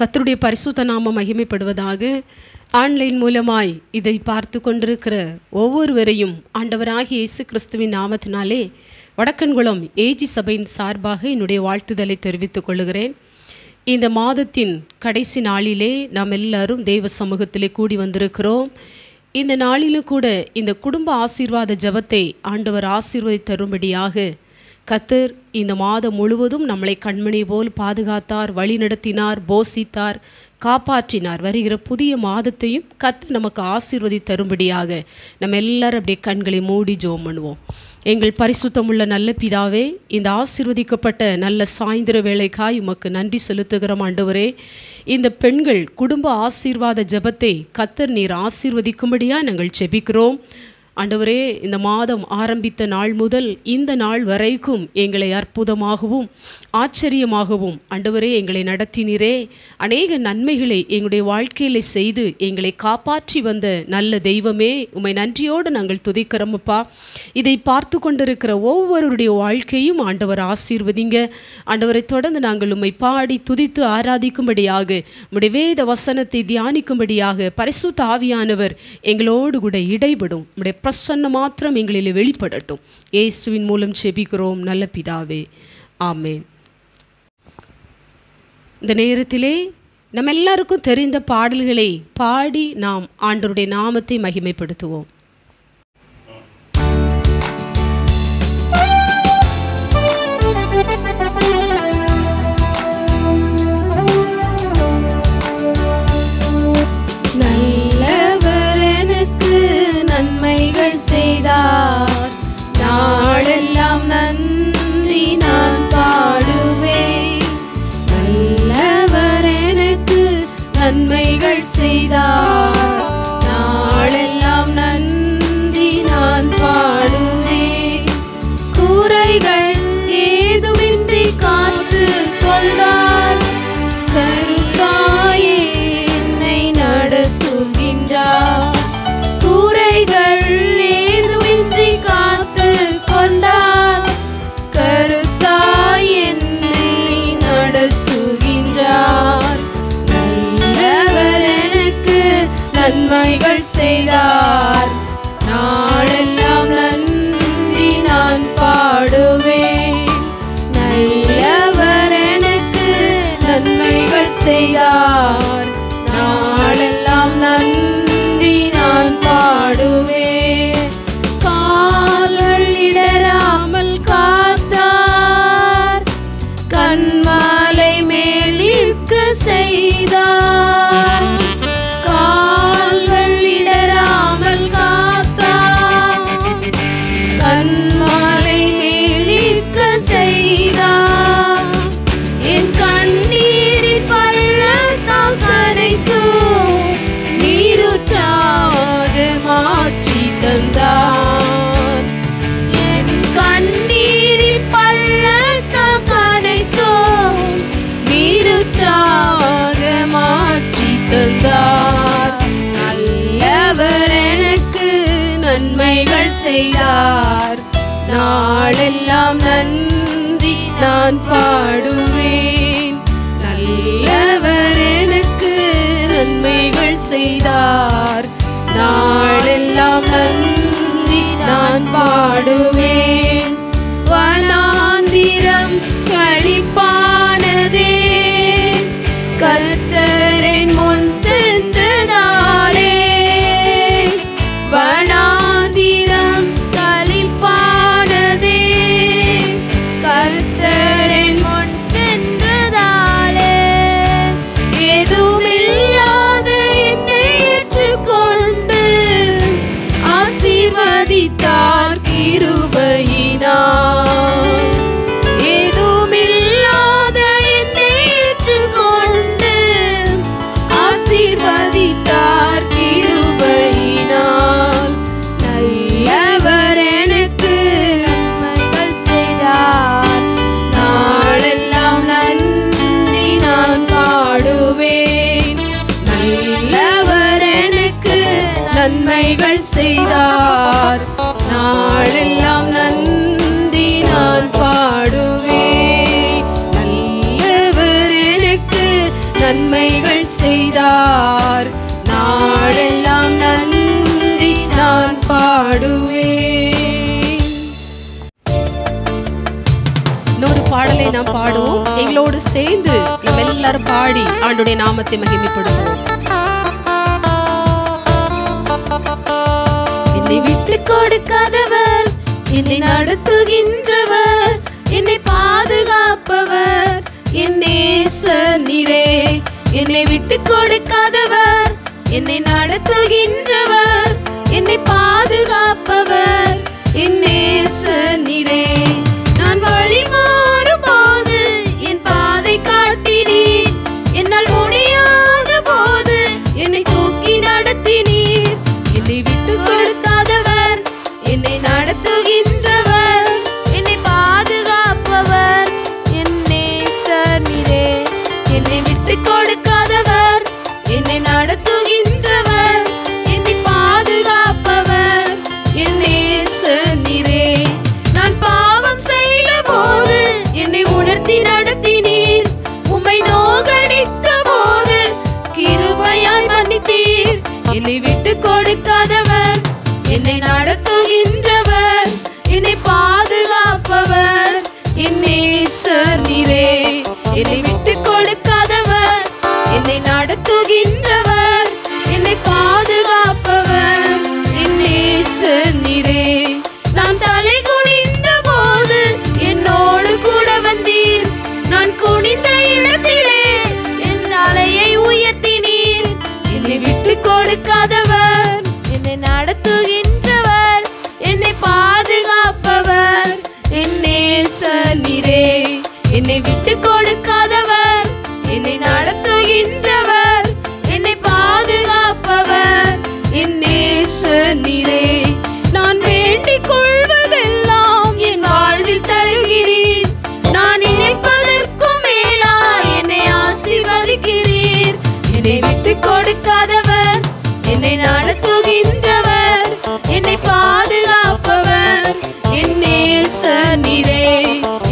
கத்தருடைய பரிசுத்த நாம மகிமைப்படுவதாக ஆன்லைன் மூலமாய் இதை பார்த்து கொண்டிருக்கிற ஒவ்வொருவரையும் ஆண்டவராகிய இயேசு கிறிஸ்துவின் நாமத்தினாலே வடக்கன்குளம் ஏஜி சபையின் சார்பாக என்னுடைய வாழ்த்துதலை தெரிவித்துக் கொள்கிறேன் இந்த மாதத்தின் கடைசி நாளிலே நாம் எல்லாரும் தெய்வ சமூகத்திலே கூடி வந்திருக்கிறோம் இந்த நாளிலும் கூட இந்த குடும்ப ஆசீர்வாத ஜபத்தை ஆண்டவர் தரும்படியாக கத்தர் இந்த மாதம் முழுவதும் நம்மளை கண்மணி போல் பாதுகாத்தார் வழிநடத்தினார் போசித்தார் காப்பாற்றினார் வருகிற புதிய மாதத்தையும் கத்து நமக்கு ஆசீர்வதி தரும்படியாக நம்ம எல்லாரும் அப்படியே கண்களை மூடி ஜோம் பண்ணுவோம் எங்கள் பரிசுத்தமுள்ள நல்ல பிதாவே இந்த ஆசிர்வதிக்கப்பட்ட நல்ல சாயந்தர வேலைக்காய் உமக்கு நன்றி செலுத்துகிறோம் ஆண்டவரே இந்த பெண்கள் குடும்ப ஆசீர்வாத ஜபத்தை கத்தர் நீர் ஆசீர்வதிக்கும்படியாக நாங்கள் செபிக்கிறோம் ஆண்டவரே இந்த மாதம் ஆரம்பித்த நாள் முதல் இந்த நாள் வரைக்கும் எங்களை அற்புதமாகவும் ஆச்சரியமாகவும் ஆண்டவரே எங்களை நடத்தினீரே அநேக நன்மைகளை எங்களுடைய வாழ்க்கையில் செய்து எங்களை காப்பாற்றி வந்த நல்ல தெய்வமே உமை நன்றியோடு நாங்கள் துதிக்கிறோமப்பா இதை பார்த்து கொண்டிருக்கிற ஒவ்வொருடைய வாழ்க்கையும் ஆண்டவர் ஆசீர்வதிங்க ஆண்டவரை தொடர்ந்து நாங்கள் உம்மை பாடி துதித்து ஆராதிக்கும்படியாக உடைய வேத வசனத்தை தியானிக்கும்படியாக பரிசுத்த ஆவியானவர் எங்களோடு கூட இடைபடும் உடைய பிரசன்ன மாத்திரம் எங்களில் வெளிப்படட்டும் இயேசுவின் மூலம் செபிக்கிறோம் நல்ல பிதாவே ஆமேன் இந்த நேரத்திலே நம்ம எல்லாருக்கும் தெரிந்த பாடல்களை பாடி நாம் ஆண்டருடைய நாமத்தை மகிமைப்படுத்துவோம் செய்தார் நாளெல்லாம் நன்றி நான் பாடுவேன் நல்லவர் எனக்கு நன்மைகள் செய்தார் sing though. செய்தார் நாளெல்லாம் நன்றி நான் பாடுவேன் நல்லவர் எனக்கு நன்மைகள் செய்தார் நாளெல்லாம் நன்றி நான் பாடுவேன் செய்தார் நாடெல்லாம் நன்றி நான் பாடுவேன் இன்னொரு பாடலை நாம் பாடுவோம் எங்களோடு சேர்ந்து எல்லாரும் பாடி ஆண்டுடைய நாமத்தை மகிமைப்படுவோம் என்னை விட்டு கொடுக்காதவர் என்னை நடத்துகின்ற எங்களை விட்டு கொடுக்காதவர் என்னை நடத்துகின்றவர் என்னை பாதுகாப்பவர் என்னே நேச என்னை என்னை பாதுகாப்பவர் என்னே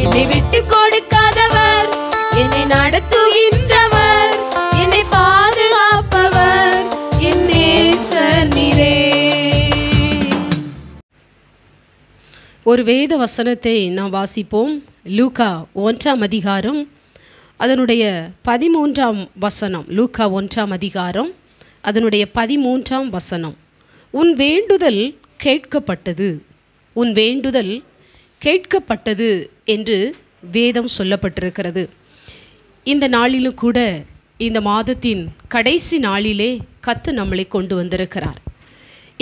என்னை கொடுக்காதவர் என்னை என்னை பாதுகாப்பவர் என்னே ஒரு வேத வசனத்தை நாம் வாசிப்போம் லூகா ஒன்றாம் அதிகாரம் அதனுடைய பதிமூன்றாம் வசனம் லூகா ஒன்றாம் அதிகாரம் அதனுடைய பதிமூன்றாம் வசனம் உன் வேண்டுதல் கேட்கப்பட்டது உன் வேண்டுதல் கேட்கப்பட்டது என்று வேதம் சொல்லப்பட்டிருக்கிறது இந்த நாளிலும் கூட இந்த மாதத்தின் கடைசி நாளிலே கத்து நம்மளை கொண்டு வந்திருக்கிறார்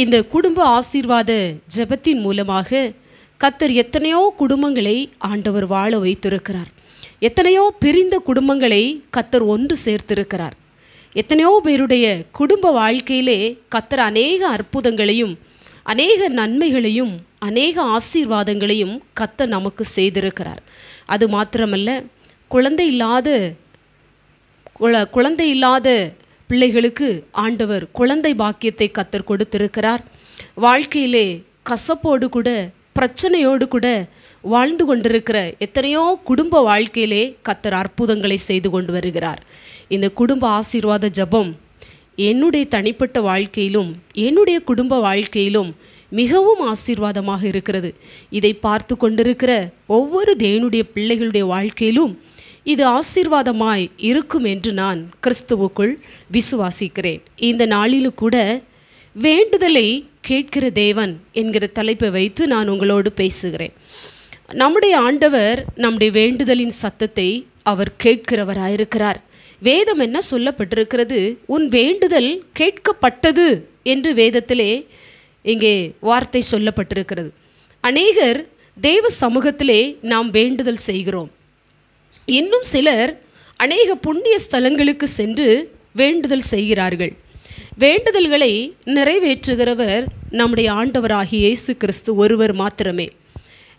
இந்த குடும்ப ஆசீர்வாத ஜபத்தின் மூலமாக கத்தர் எத்தனையோ குடும்பங்களை ஆண்டவர் வாழ வைத்திருக்கிறார் எத்தனையோ பிரிந்த குடும்பங்களை கத்தர் ஒன்று சேர்த்திருக்கிறார் எத்தனையோ பேருடைய குடும்ப வாழ்க்கையிலே கத்தர் அநேக அற்புதங்களையும் அநேக நன்மைகளையும் அநேக ஆசீர்வாதங்களையும் கத்த நமக்கு செய்திருக்கிறார் அது மாத்திரமல்ல குழந்தை இல்லாத குழ குழந்தை இல்லாத பிள்ளைகளுக்கு ஆண்டவர் குழந்தை பாக்கியத்தை கத்தர் கொடுத்திருக்கிறார் வாழ்க்கையிலே கசப்போடு கூட பிரச்சனையோடு கூட வாழ்ந்து கொண்டிருக்கிற எத்தனையோ குடும்ப வாழ்க்கையிலே கத்தர் அற்புதங்களை செய்து கொண்டு வருகிறார் இந்த குடும்ப ஆசீர்வாத ஜபம் என்னுடைய தனிப்பட்ட வாழ்க்கையிலும் என்னுடைய குடும்ப வாழ்க்கையிலும் மிகவும் ஆசீர்வாதமாக இருக்கிறது இதை பார்த்து கொண்டிருக்கிற ஒவ்வொரு தேவனுடைய பிள்ளைகளுடைய வாழ்க்கையிலும் இது ஆசீர்வாதமாய் இருக்கும் என்று நான் கிறிஸ்துவுக்குள் விசுவாசிக்கிறேன் இந்த நாளிலும் கூட வேண்டுதலை கேட்கிற தேவன் என்கிற தலைப்பை வைத்து நான் உங்களோடு பேசுகிறேன் நம்முடைய ஆண்டவர் நம்முடைய வேண்டுதலின் சத்தத்தை அவர் கேட்கிறவராயிருக்கிறார் வேதம் என்ன சொல்லப்பட்டிருக்கிறது உன் வேண்டுதல் கேட்கப்பட்டது என்று வேதத்திலே இங்கே வார்த்தை சொல்லப்பட்டிருக்கிறது அநேகர் தெய்வ சமூகத்திலே நாம் வேண்டுதல் செய்கிறோம் இன்னும் சிலர் அநேக புண்ணிய ஸ்தலங்களுக்கு சென்று வேண்டுதல் செய்கிறார்கள் வேண்டுதல்களை நிறைவேற்றுகிறவர் நம்முடைய ஆண்டவராகிய இயேசு கிறிஸ்து ஒருவர் மாத்திரமே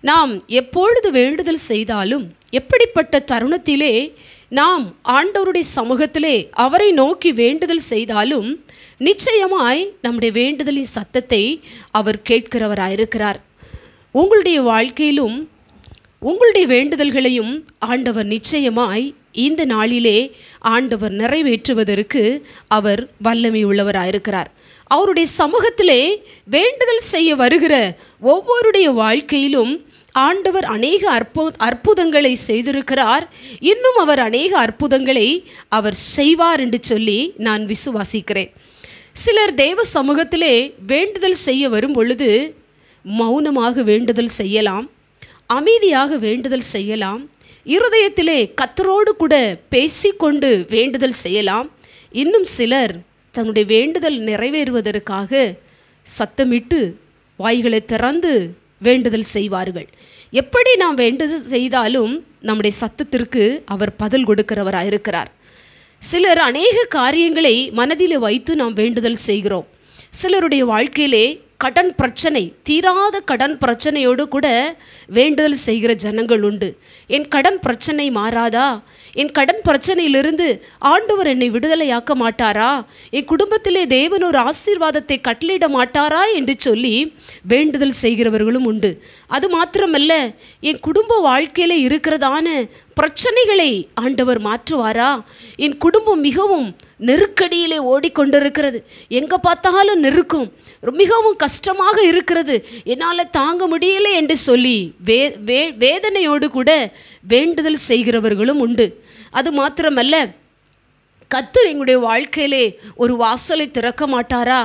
நாம் எப்பொழுது வேண்டுதல் செய்தாலும் எப்படிப்பட்ட தருணத்திலே நாம் ஆண்டவருடைய சமூகத்திலே அவரை நோக்கி வேண்டுதல் செய்தாலும் நிச்சயமாய் நம்முடைய வேண்டுதலின் சத்தத்தை அவர் கேட்கிறவராயிருக்கிறார் உங்களுடைய வாழ்க்கையிலும் உங்களுடைய வேண்டுதல்களையும் ஆண்டவர் நிச்சயமாய் இந்த நாளிலே ஆண்டவர் நிறைவேற்றுவதற்கு அவர் வல்லமை உள்ளவராயிருக்கிறார் அவருடைய சமூகத்திலே வேண்டுதல் செய்ய வருகிற ஒவ்வொருடைய வாழ்க்கையிலும் ஆண்டவர் அநேக அற்பு அற்புதங்களை செய்திருக்கிறார் இன்னும் அவர் அநேக அற்புதங்களை அவர் செய்வார் என்று சொல்லி நான் விசுவாசிக்கிறேன் சிலர் தேவ சமூகத்திலே வேண்டுதல் செய்ய வரும் பொழுது மௌனமாக வேண்டுதல் செய்யலாம் அமைதியாக வேண்டுதல் செய்யலாம் இருதயத்திலே கத்தரோடு கூட பேசிக்கொண்டு வேண்டுதல் செய்யலாம் இன்னும் சிலர் தன்னுடைய வேண்டுதல் நிறைவேறுவதற்காக சத்தமிட்டு வாய்களை திறந்து வேண்டுதல் செய்வார்கள் எப்படி நாம் வேண்டுதல் செய்தாலும் நம்முடைய சத்தத்திற்கு அவர் பதில் கொடுக்கிறவராக இருக்கிறார் சிலர் அநேக காரியங்களை மனதில் வைத்து நாம் வேண்டுதல் செய்கிறோம் சிலருடைய வாழ்க்கையிலே கடன் பிரச்சனை தீராத கடன் பிரச்சனையோடு கூட வேண்டுதல் செய்கிற ஜனங்கள் உண்டு என் கடன் பிரச்சனை மாறாதா என் கடன் பிரச்சனையிலிருந்து ஆண்டவர் என்னை விடுதலையாக்க மாட்டாரா என் குடும்பத்திலே தேவன் ஒரு ஆசீர்வாதத்தை கட்டளையிட மாட்டாரா என்று சொல்லி வேண்டுதல் செய்கிறவர்களும் உண்டு அது மாத்திரமல்ல என் குடும்ப வாழ்க்கையில் இருக்கிறதான பிரச்சனைகளை ஆண்டவர் மாற்றுவாரா என் குடும்பம் மிகவும் நெருக்கடியிலே ஓடிக்கொண்டிருக்கிறது எங்கே பார்த்தாலும் நெருக்கும் மிகவும் கஷ்டமாக இருக்கிறது என்னால் தாங்க முடியலை என்று சொல்லி வே வே வேதனையோடு கூட வேண்டுதல் செய்கிறவர்களும் உண்டு அது மாத்திரமல்ல கத்தர் எங்களுடைய வாழ்க்கையிலே ஒரு வாசலை திறக்க மாட்டாரா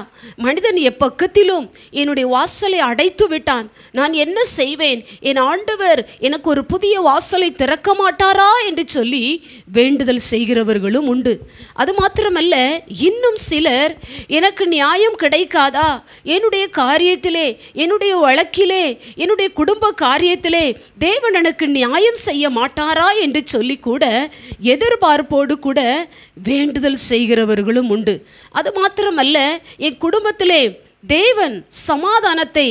மனிதன் எப்பக்கத்திலும் என்னுடைய வாசலை அடைத்து விட்டான் நான் என்ன செய்வேன் என் ஆண்டவர் எனக்கு ஒரு புதிய வாசலை திறக்க மாட்டாரா என்று சொல்லி வேண்டுதல் செய்கிறவர்களும் உண்டு அது மாத்திரமல்ல இன்னும் சிலர் எனக்கு நியாயம் கிடைக்காதா என்னுடைய காரியத்திலே என்னுடைய வழக்கிலே என்னுடைய குடும்ப காரியத்திலே தேவன் எனக்கு நியாயம் செய்ய மாட்டாரா என்று சொல்லி கூட எதிர்பார்ப்போடு கூட வேண்டுதல் செய்கிறவர்களும் உண்டு அது மாத்திரமல்ல என் குடும்பத்திலே தேவன் சமாதானத்தை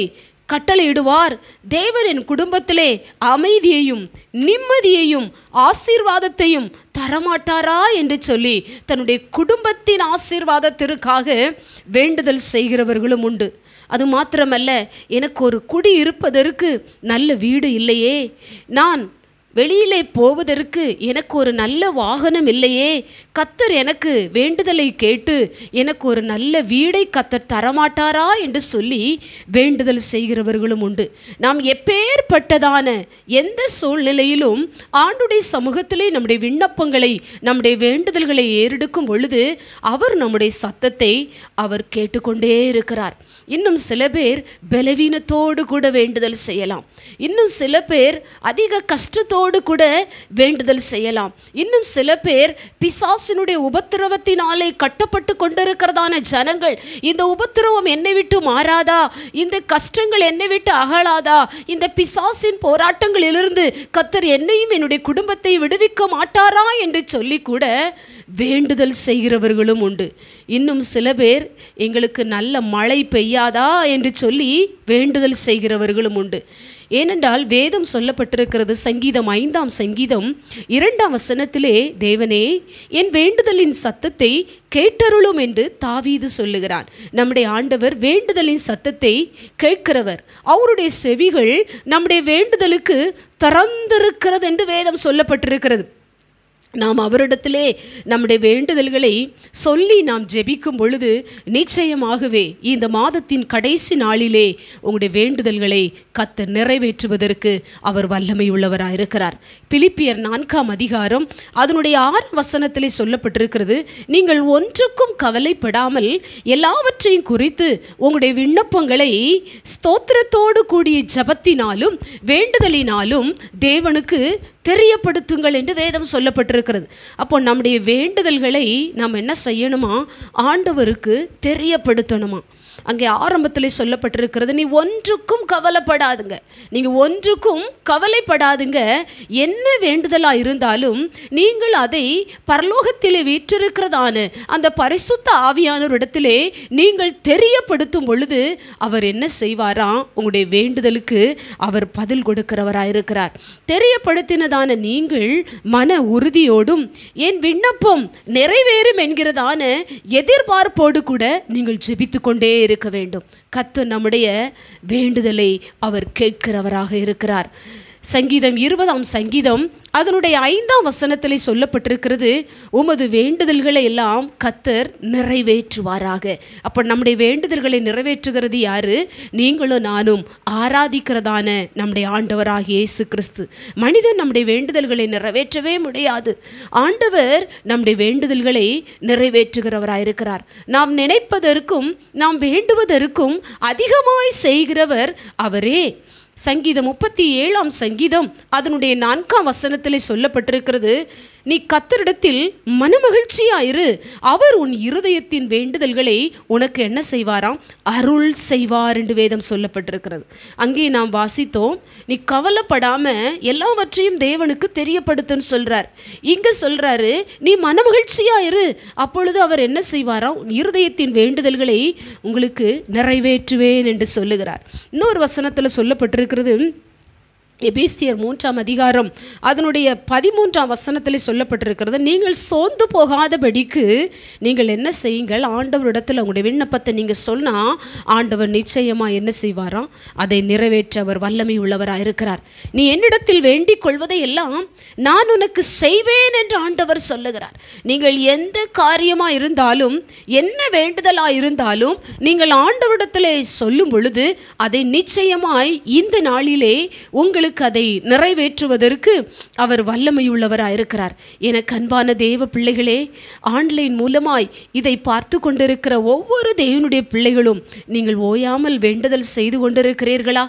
கட்டளையிடுவார் தேவன் என் குடும்பத்திலே அமைதியையும் நிம்மதியையும் ஆசீர்வாதத்தையும் தரமாட்டாரா என்று சொல்லி தன்னுடைய குடும்பத்தின் ஆசீர்வாதத்திற்காக வேண்டுதல் செய்கிறவர்களும் உண்டு அது மாத்திரமல்ல எனக்கு ஒரு குடி இருப்பதற்கு நல்ல வீடு இல்லையே நான் வெளியிலே போவதற்கு எனக்கு ஒரு நல்ல வாகனம் இல்லையே கத்தர் எனக்கு வேண்டுதலை கேட்டு எனக்கு ஒரு நல்ல வீடை கத்தர் தரமாட்டாரா என்று சொல்லி வேண்டுதல் செய்கிறவர்களும் உண்டு நாம் எப்பேற்பட்டதான எந்த சூழ்நிலையிலும் ஆண்டுடைய சமூகத்திலே நம்முடைய விண்ணப்பங்களை நம்முடைய வேண்டுதல்களை ஏறெடுக்கும் பொழுது அவர் நம்முடைய சத்தத்தை அவர் கேட்டுக்கொண்டே இருக்கிறார் இன்னும் சில பேர் பலவீனத்தோடு கூட வேண்டுதல் செய்யலாம் இன்னும் சில பேர் அதிக கஷ்டத்தோடு ஆவியோடு கூட வேண்டுதல் செய்யலாம் இன்னும் சில பேர் பிசாசினுடைய உபத்திரவத்தினாலே கட்டப்பட்டு கொண்டிருக்கிறதான ஜனங்கள் இந்த உபத்திரவம் என்னை விட்டு மாறாதா இந்த கஷ்டங்கள் என்னை விட்டு அகலாதா இந்த பிசாசின் போராட்டங்களிலிருந்து கத்தர் என்னையும் என்னுடைய குடும்பத்தை விடுவிக்க மாட்டாரா என்று சொல்லி கூட வேண்டுதல் செய்கிறவர்களும் உண்டு இன்னும் சில பேர் எங்களுக்கு நல்ல மழை பெய்யாதா என்று சொல்லி வேண்டுதல் செய்கிறவர்களும் உண்டு ஏனென்றால் வேதம் சொல்லப்பட்டிருக்கிறது சங்கீதம் ஐந்தாம் சங்கீதம் இரண்டாம் வசனத்திலே தேவனே என் வேண்டுதலின் சத்தத்தை கேட்டருளும் என்று தாவீது சொல்லுகிறார் நம்முடைய ஆண்டவர் வேண்டுதலின் சத்தத்தை கேட்கிறவர் அவருடைய செவிகள் நம்முடைய வேண்டுதலுக்கு திறந்திருக்கிறது என்று வேதம் சொல்லப்பட்டிருக்கிறது நாம் அவரிடத்திலே நம்முடைய வேண்டுதல்களை சொல்லி நாம் ஜெபிக்கும் பொழுது நிச்சயமாகவே இந்த மாதத்தின் கடைசி நாளிலே உங்களுடைய வேண்டுதல்களை கத்து நிறைவேற்றுவதற்கு அவர் வல்லமை உள்ளவராக இருக்கிறார் பிலிப்பியர் நான்காம் அதிகாரம் அதனுடைய ஆறு வசனத்திலே சொல்லப்பட்டிருக்கிறது நீங்கள் ஒன்றுக்கும் கவலைப்படாமல் எல்லாவற்றையும் குறித்து உங்களுடைய விண்ணப்பங்களை ஸ்தோத்திரத்தோடு கூடிய ஜபத்தினாலும் வேண்டுதலினாலும் தேவனுக்கு தெரியப்படுத்துங்கள் என்று வேதம் சொல்லப்பட்டிருக்கிறது அப்போ நம்முடைய வேண்டுதல்களை நாம் என்ன செய்யணுமா ஆண்டவருக்கு தெரியப்படுத்தணுமா அங்கே ஆரம்பத்தில் சொல்லப்பட்டிருக்கிறது நீ ஒன்றுக்கும் கவலைப்படாதுங்க நீங்கள் ஒன்றுக்கும் கவலைப்படாதுங்க என்ன வேண்டுதலாக இருந்தாலும் நீங்கள் அதை பரலோகத்திலே வீற்றிருக்கிறதான அந்த பரிசுத்த ஆவியானோர் இடத்திலே நீங்கள் தெரியப்படுத்தும் பொழுது அவர் என்ன செய்வாராம் உங்களுடைய வேண்டுதலுக்கு அவர் பதில் கொடுக்கிறவராயிருக்கிறார் தெரியப்படுத்தினதான நீங்கள் மன உறுதியோடும் என் விண்ணப்பம் நிறைவேறும் என்கிறதான எதிர்பார்ப்போடு கூட நீங்கள் ஜெபித்து கொண்டே இருக்க வேண்டும் கத்து நம்முடைய வேண்டுதலை அவர் கேட்கிறவராக இருக்கிறார் சங்கீதம் இருபதாம் சங்கீதம் அதனுடைய ஐந்தாம் வசனத்தில் சொல்லப்பட்டிருக்கிறது உமது வேண்டுதல்களை எல்லாம் கத்தர் நிறைவேற்றுவாராக அப்போ நம்முடைய வேண்டுதல்களை நிறைவேற்றுகிறது யாரு நீங்களும் நானும் ஆராதிக்கிறதான நம்முடைய ஆண்டவராக இயேசு கிறிஸ்து மனிதன் நம்முடைய வேண்டுதல்களை நிறைவேற்றவே முடியாது ஆண்டவர் நம்முடைய வேண்டுதல்களை நிறைவேற்றுகிறவராயிருக்கிறார் நாம் நினைப்பதற்கும் நாம் வேண்டுவதற்கும் அதிகமாய் செய்கிறவர் அவரே சங்கீதம் முப்பத்தி ஏழாம் சங்கீதம் அதனுடைய நான்காம் வசனத்திலே சொல்லப்பட்டிருக்கிறது நீ கத்தரிடத்தில் மனமகிழ்ச்சியாயிரு அவர் உன் இருதயத்தின் வேண்டுதல்களை உனக்கு என்ன செய்வாராம் அருள் செய்வார் என்று வேதம் சொல்லப்பட்டிருக்கிறது அங்கே நாம் வாசித்தோம் நீ கவலைப்படாமல் எல்லாவற்றையும் தேவனுக்கு தெரியப்படுத்துன்னு சொல்கிறார் இங்கே சொல்கிறாரு நீ மனமகிழ்ச்சியாயிரு அப்பொழுது அவர் என்ன செய்வாராம் உன் இருதயத்தின் வேண்டுதல்களை உங்களுக்கு நிறைவேற்றுவேன் என்று சொல்லுகிறார் இன்னொரு வசனத்தில் சொல்லப்பட்டிருக்கிறது எபிசியர் மூன்றாம் அதிகாரம் அதனுடைய பதிமூன்றாம் வசனத்தில் சொல்லப்பட்டிருக்கிறது நீங்கள் சோர்ந்து போகாதபடிக்கு நீங்கள் என்ன செய்யுங்கள் ஆண்டவரிடத்தில் உங்களுடைய விண்ணப்பத்தை நீங்கள் சொன்னால் ஆண்டவர் நிச்சயமாக என்ன செய்வாராம் அதை நிறைவேற்ற அவர் வல்லமை உள்ளவராக இருக்கிறார் நீ என்னிடத்தில் வேண்டிக் கொள்வதையெல்லாம் நான் உனக்கு செய்வேன் என்று ஆண்டவர் சொல்லுகிறார் நீங்கள் எந்த காரியமாக இருந்தாலும் என்ன வேண்டுதலாக இருந்தாலும் நீங்கள் ஆண்டவரிடத்தில் சொல்லும் பொழுது அதை நிச்சயமாய் இந்த நாளிலே உங்களுக்கு எனக்கு அதை நிறைவேற்றுவதற்கு அவர் வல்லமையுள்ளவராக இருக்கிறார் என அன்பான தேவ பிள்ளைகளே ஆன்லைன் மூலமாய் இதை பார்த்து கொண்டிருக்கிற ஒவ்வொரு தேவனுடைய பிள்ளைகளும் நீங்கள் ஓயாமல் வேண்டுதல் செய்து கொண்டிருக்கிறீர்களா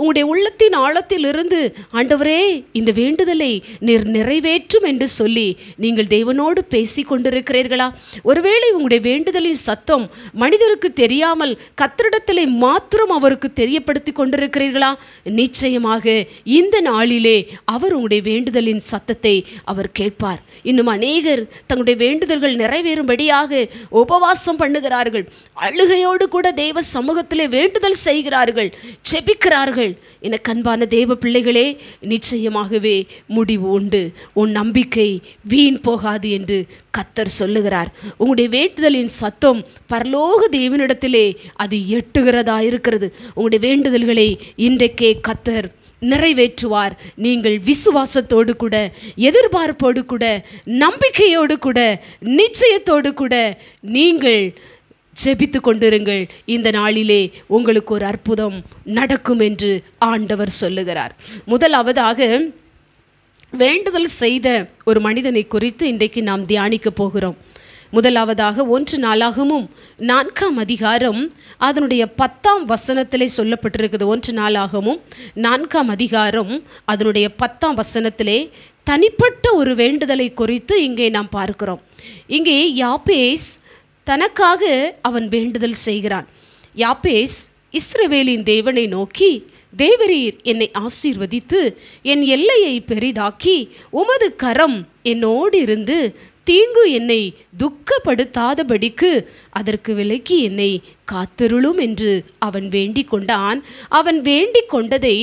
உங்களுடைய உள்ளத்தின் ஆழத்தில் இருந்து ஆண்டவரே இந்த வேண்டுதலை நிர் நிறைவேற்றும் என்று சொல்லி நீங்கள் தெய்வனோடு பேசி கொண்டிருக்கிறீர்களா ஒருவேளை உங்களுடைய வேண்டுதலின் சத்தம் மனிதருக்கு தெரியாமல் கத்திரிடத்திலே மாத்திரம் அவருக்கு தெரியப்படுத்தி கொண்டிருக்கிறீர்களா நிச்சயமாக இந்த நாளிலே அவர் உங்களுடைய வேண்டுதலின் சத்தத்தை அவர் கேட்பார் இன்னும் அநேகர் தங்களுடைய வேண்டுதல்கள் நிறைவேறும்படியாக உபவாசம் பண்ணுகிறார்கள் அழுகையோடு கூட தெய்வ சமூகத்திலே வேண்டுதல் செய்கிறார்கள் செபிக்கிறார்கள் பாருங்கள் என கண்பான தேவ பிள்ளைகளே நிச்சயமாகவே முடிவு உண்டு உன் நம்பிக்கை வீண் போகாது என்று கத்தர் சொல்லுகிறார் உங்களுடைய வேண்டுதலின் சத்தம் பரலோக தேவனிடத்திலே அது எட்டுகிறதா இருக்கிறது உங்களுடைய வேண்டுதல்களை இன்றைக்கே கத்தர் நிறைவேற்றுவார் நீங்கள் விசுவாசத்தோடு கூட எதிர்பார்ப்போடு கூட நம்பிக்கையோடு கூட நிச்சயத்தோடு கூட நீங்கள் ஜெபித்து கொண்டிருங்கள் இந்த நாளிலே உங்களுக்கு ஒரு அற்புதம் நடக்கும் என்று ஆண்டவர் சொல்லுகிறார் முதலாவதாக வேண்டுதல் செய்த ஒரு மனிதனை குறித்து இன்றைக்கு நாம் தியானிக்க போகிறோம் முதலாவதாக ஒன்று நாளாகவும் நான்காம் அதிகாரம் அதனுடைய பத்தாம் வசனத்திலே சொல்லப்பட்டிருக்குது ஒன்று நாளாகவும் நான்காம் அதிகாரம் அதனுடைய பத்தாம் வசனத்திலே தனிப்பட்ட ஒரு வேண்டுதலை குறித்து இங்கே நாம் பார்க்கிறோம் இங்கே யாபேஸ் தனக்காக அவன் வேண்டுதல் செய்கிறான் யாப்பேஸ் இஸ்ரவேலின் தேவனை நோக்கி தேவரீர் என்னை ஆசீர்வதித்து என் எல்லையை பெரிதாக்கி உமது கரம் என்னோடு இருந்து தீங்கு என்னை துக்கப்படுத்தாதபடிக்கு அதற்கு விலக்கி என்னை காத்திருளும் என்று அவன் வேண்டிக் கொண்டான் அவன் வேண்டிக் கொண்டதை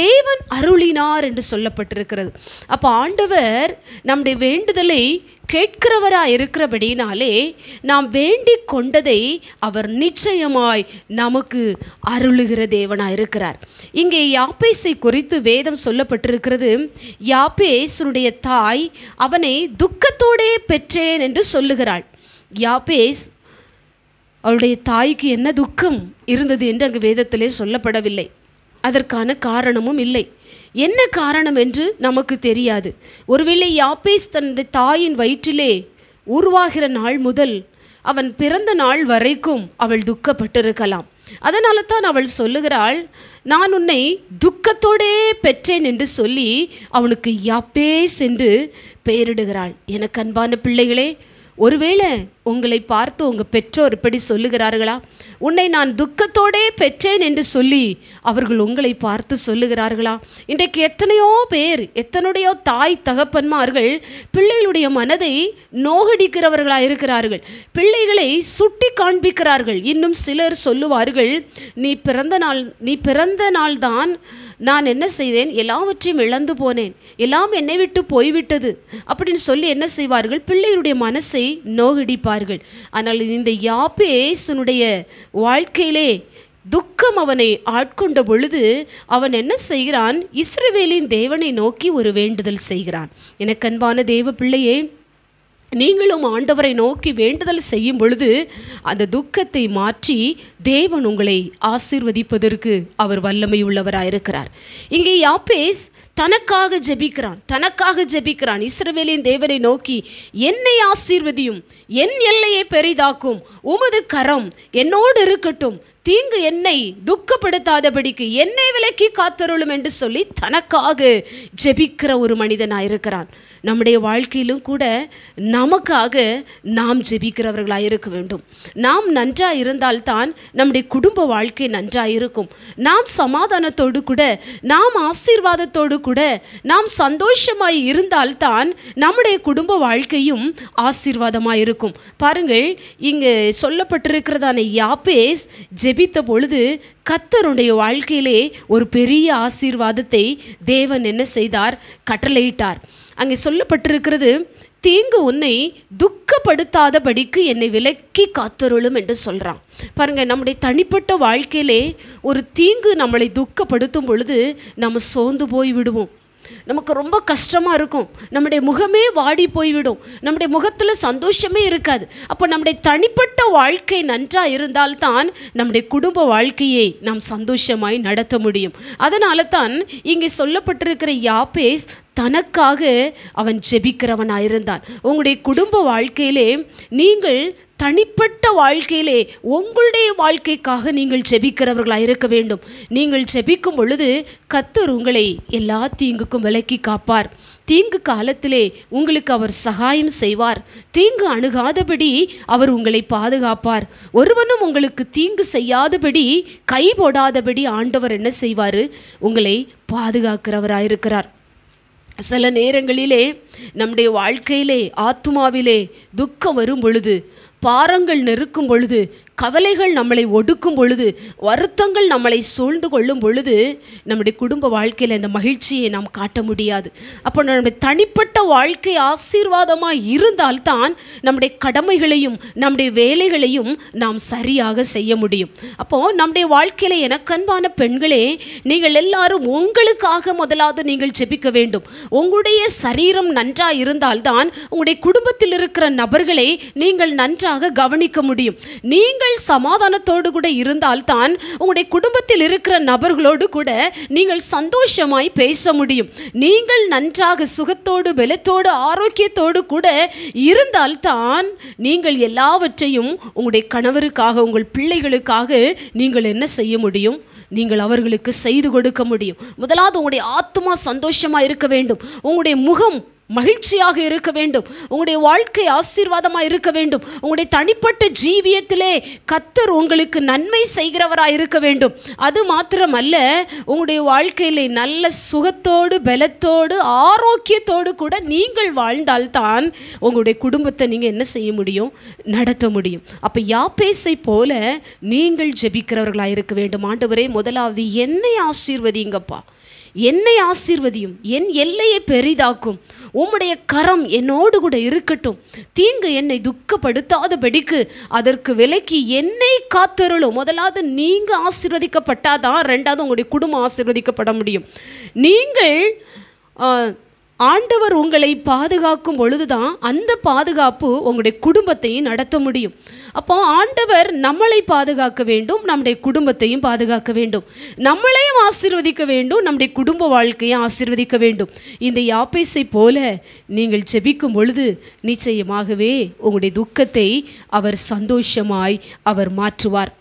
தேவன் அருளினார் என்று சொல்லப்பட்டிருக்கிறது அப்போ ஆண்டவர் நம்முடைய வேண்டுதலை கேட்கிறவராக இருக்கிறபடினாலே நாம் வேண்டிக் கொண்டதை அவர் நிச்சயமாய் நமக்கு அருளுகிற தேவனாக இருக்கிறார் இங்கே யாப்பேஸை குறித்து வேதம் சொல்லப்பட்டிருக்கிறது யாப்பேஸனுடைய தாய் அவனை துக்கத்தோடே பெற்றேன் என்று சொல்லுகிறாள் யாப்பேஸ் அவளுடைய தாய்க்கு என்ன துக்கம் இருந்தது என்று அங்கு வேதத்திலே சொல்லப்படவில்லை அதற்கான காரணமும் இல்லை என்ன காரணம் என்று நமக்கு தெரியாது ஒருவேளை யாப்பேஸ் தன்னுடைய தாயின் வயிற்றிலே உருவாகிற நாள் முதல் அவன் பிறந்த நாள் வரைக்கும் அவள் துக்கப்பட்டிருக்கலாம் அதனால தான் அவள் சொல்லுகிறாள் நான் உன்னை துக்கத்தோடே பெற்றேன் என்று சொல்லி அவனுக்கு யாப்பேஸ் என்று பெயரிடுகிறாள் எனக்கு அன்பான பிள்ளைகளே ஒருவேளை உங்களை பார்த்து உங்கள் பெற்றோர் இப்படி சொல்லுகிறார்களா உன்னை நான் துக்கத்தோடே பெற்றேன் என்று சொல்லி அவர்கள் உங்களை பார்த்து சொல்லுகிறார்களா இன்றைக்கு எத்தனையோ பேர் எத்தனையோ தாய் தகப்பன்மார்கள் பிள்ளைகளுடைய மனதை நோகடிக்கிறவர்களாக இருக்கிறார்கள் பிள்ளைகளை சுட்டி காண்பிக்கிறார்கள் இன்னும் சிலர் சொல்லுவார்கள் நீ பிறந்த நாள் நீ பிறந்த நாள்தான் நான் என்ன செய்தேன் எல்லாவற்றையும் இழந்து போனேன் எல்லாம் என்னை விட்டு போய்விட்டது அப்படின்னு சொல்லி என்ன செய்வார்கள் பிள்ளையுடைய மனசை நோகடிப்பார்கள் ஆனால் இந்த யாப்பேசனுடைய வாழ்க்கையிலே துக்கம் அவனை ஆட்கொண்ட பொழுது அவன் என்ன செய்கிறான் இஸ்ரவேலின் தேவனை நோக்கி ஒரு வேண்டுதல் செய்கிறான் எனக்கன்பான தேவ பிள்ளையே நீங்களும் ஆண்டவரை நோக்கி வேண்டுதல் செய்யும் பொழுது அந்த துக்கத்தை மாற்றி தேவன் உங்களை ஆசீர்வதிப்பதற்கு அவர் வல்லமை உள்ளவராயிருக்கிறார் இங்கே யாப்பேஸ் தனக்காக ஜெபிக்கிறான் தனக்காக ஜெபிக்கிறான் இஸ்ரவேலின் தேவனை நோக்கி என்னை ஆசீர்வதியும் என் எல்லையை பெரிதாக்கும் உமது கரம் என்னோடு இருக்கட்டும் தீங்கு என்னை துக்கப்படுத்தாதபடிக்கு என்னை விலக்கி காத்தருளும் என்று சொல்லி தனக்காக ஜெபிக்கிற ஒரு மனிதனாயிருக்கிறான் நம்முடைய வாழ்க்கையிலும் கூட நமக்காக நாம் ஜெபிக்கிறவர்களாக இருக்க வேண்டும் நாம் நன்றாக இருந்தால்தான் நம்முடைய குடும்ப வாழ்க்கை நன்றாக இருக்கும் நாம் சமாதானத்தோடு கூட நாம் ஆசீர்வாதத்தோடு கூட நாம் சந்தோஷமாய் இருந்தால்தான் நம்முடைய குடும்ப வாழ்க்கையும் ஆசீர்வாதமாக இருக்கும் பாருங்கள் இங்கு சொல்லப்பட்டிருக்கிறதான யாப்பேஸ் ஜெபித்த பொழுது கத்தருடைய வாழ்க்கையிலே ஒரு பெரிய ஆசீர்வாதத்தை தேவன் என்ன செய்தார் கட்டளையிட்டார் அங்கே சொல்லப்பட்டிருக்கிறது தீங்கு உன்னை துக்கப்படுத்தாதபடிக்கு என்னை விலக்கி காத்தருளும் என்று சொல்கிறான் பாருங்கள் நம்முடைய தனிப்பட்ட வாழ்க்கையிலே ஒரு தீங்கு நம்மளை துக்கப்படுத்தும் பொழுது நம்ம சோர்ந்து போய் விடுவோம் நமக்கு ரொம்ப கஷ்டமாக இருக்கும் நம்முடைய முகமே வாடி போய்விடும் நம்முடைய முகத்தில் சந்தோஷமே இருக்காது அப்போ நம்முடைய தனிப்பட்ட வாழ்க்கை நன்றாக இருந்தால்தான் நம்முடைய குடும்ப வாழ்க்கையை நாம் சந்தோஷமாய் நடத்த முடியும் அதனால தான் இங்கே சொல்லப்பட்டிருக்கிற யாபேஸ் தனக்காக அவன் ஜெபிக்கிறவனாக இருந்தான் உங்களுடைய குடும்ப வாழ்க்கையிலே நீங்கள் தனிப்பட்ட வாழ்க்கையிலே உங்களுடைய வாழ்க்கைக்காக நீங்கள் செபிக்கிறவர்களாக இருக்க வேண்டும் நீங்கள் செபிக்கும் பொழுது கத்தர் உங்களை எல்லா தீங்குக்கும் விலக்கி காப்பார் தீங்கு காலத்திலே உங்களுக்கு அவர் சகாயம் செய்வார் தீங்கு அணுகாதபடி அவர் உங்களை பாதுகாப்பார் ஒருவனும் உங்களுக்கு தீங்கு செய்யாதபடி கை போடாதபடி ஆண்டவர் என்ன செய்வார் உங்களை பாதுகாக்கிறவராயிருக்கிறார் சில நேரங்களிலே நம்முடைய வாழ்க்கையிலே ஆத்மாவிலே துக்கம் வரும் பொழுது பாரங்கள் நெருக்கும் பொழுது கவலைகள் நம்மளை ஒடுக்கும் பொழுது வருத்தங்கள் நம்மளை சூழ்ந்து கொள்ளும் பொழுது நம்முடைய குடும்ப வாழ்க்கையில் இந்த மகிழ்ச்சியை நாம் காட்ட முடியாது அப்போ நம்முடைய தனிப்பட்ட வாழ்க்கை ஆசீர்வாதமாக இருந்தால்தான் நம்முடைய கடமைகளையும் நம்முடைய வேலைகளையும் நாம் சரியாக செய்ய முடியும் அப்போது நம்முடைய வாழ்க்கையில் எனக்கன்பான பெண்களே நீங்கள் எல்லாரும் உங்களுக்காக முதலாவது நீங்கள் ஜெபிக்க வேண்டும் உங்களுடைய சரீரம் நன்றாக இருந்தால்தான் உங்களுடைய குடும்பத்தில் இருக்கிற நபர்களை நீங்கள் நன்றாக கவனிக்க முடியும் நீங்கள் நீங்கள் சமாதானத்தோடு கூட இருந்தால்தான் உங்களுடைய குடும்பத்தில் இருக்கிற நபர்களோடு கூட நீங்கள் சந்தோஷமாய் பேச முடியும் நீங்கள் நன்றாக சுகத்தோடு பலத்தோடு ஆரோக்கியத்தோடு கூட இருந்தால்தான் நீங்கள் எல்லாவற்றையும் உங்களுடைய கணவருக்காக உங்கள் பிள்ளைகளுக்காக நீங்கள் என்ன செய்ய முடியும் நீங்கள் அவர்களுக்கு செய்து கொடுக்க முடியும் முதலாவது உங்களுடைய ஆத்மா சந்தோஷமாக இருக்க வேண்டும் உங்களுடைய முகம் மகிழ்ச்சியாக இருக்க வேண்டும் உங்களுடைய வாழ்க்கை ஆசீர்வாதமாக இருக்க வேண்டும் உங்களுடைய தனிப்பட்ட ஜீவியத்திலே கத்தர் உங்களுக்கு நன்மை செய்கிறவராக இருக்க வேண்டும் அது மாத்திரமல்ல உங்களுடைய வாழ்க்கையில் நல்ல சுகத்தோடு பலத்தோடு ஆரோக்கியத்தோடு கூட நீங்கள் வாழ்ந்தால்தான் உங்களுடைய குடும்பத்தை நீங்கள் என்ன செய்ய முடியும் நடத்த முடியும் அப்போ யாப்பேஸை போல நீங்கள் ஜெபிக்கிறவர்களாக இருக்க வேண்டும் ஆண்டவரே முதலாவது என்னை ஆசீர்வதிங்கப்பா என்னை ஆசீர்வதியும் என் எல்லையை பெரிதாக்கும் உம்முடைய கரம் என்னோடு கூட இருக்கட்டும் தீங்கு என்னை துக்கப்படுத்தாதபடிக்கு அதற்கு விலக்கி என்னை காத்தருளும் முதலாவது நீங்கள் ஆசீர்வதிக்கப்பட்டாதான் ரெண்டாவது உங்களுடைய குடும்பம் ஆசீர்வதிக்கப்பட முடியும் நீங்கள் ஆண்டவர் உங்களை பாதுகாக்கும் பொழுதுதான் அந்த பாதுகாப்பு உங்களுடைய குடும்பத்தையும் நடத்த முடியும் அப்போ ஆண்டவர் நம்மளை பாதுகாக்க வேண்டும் நம்முடைய குடும்பத்தையும் பாதுகாக்க வேண்டும் நம்மளையும் ஆசிர்வதிக்க வேண்டும் நம்முடைய குடும்ப வாழ்க்கையும் ஆசிர்வதிக்க வேண்டும் இந்த யாப்பேஸை போல நீங்கள் ஜெபிக்கும் பொழுது நிச்சயமாகவே உங்களுடைய துக்கத்தை அவர் சந்தோஷமாய் அவர் மாற்றுவார்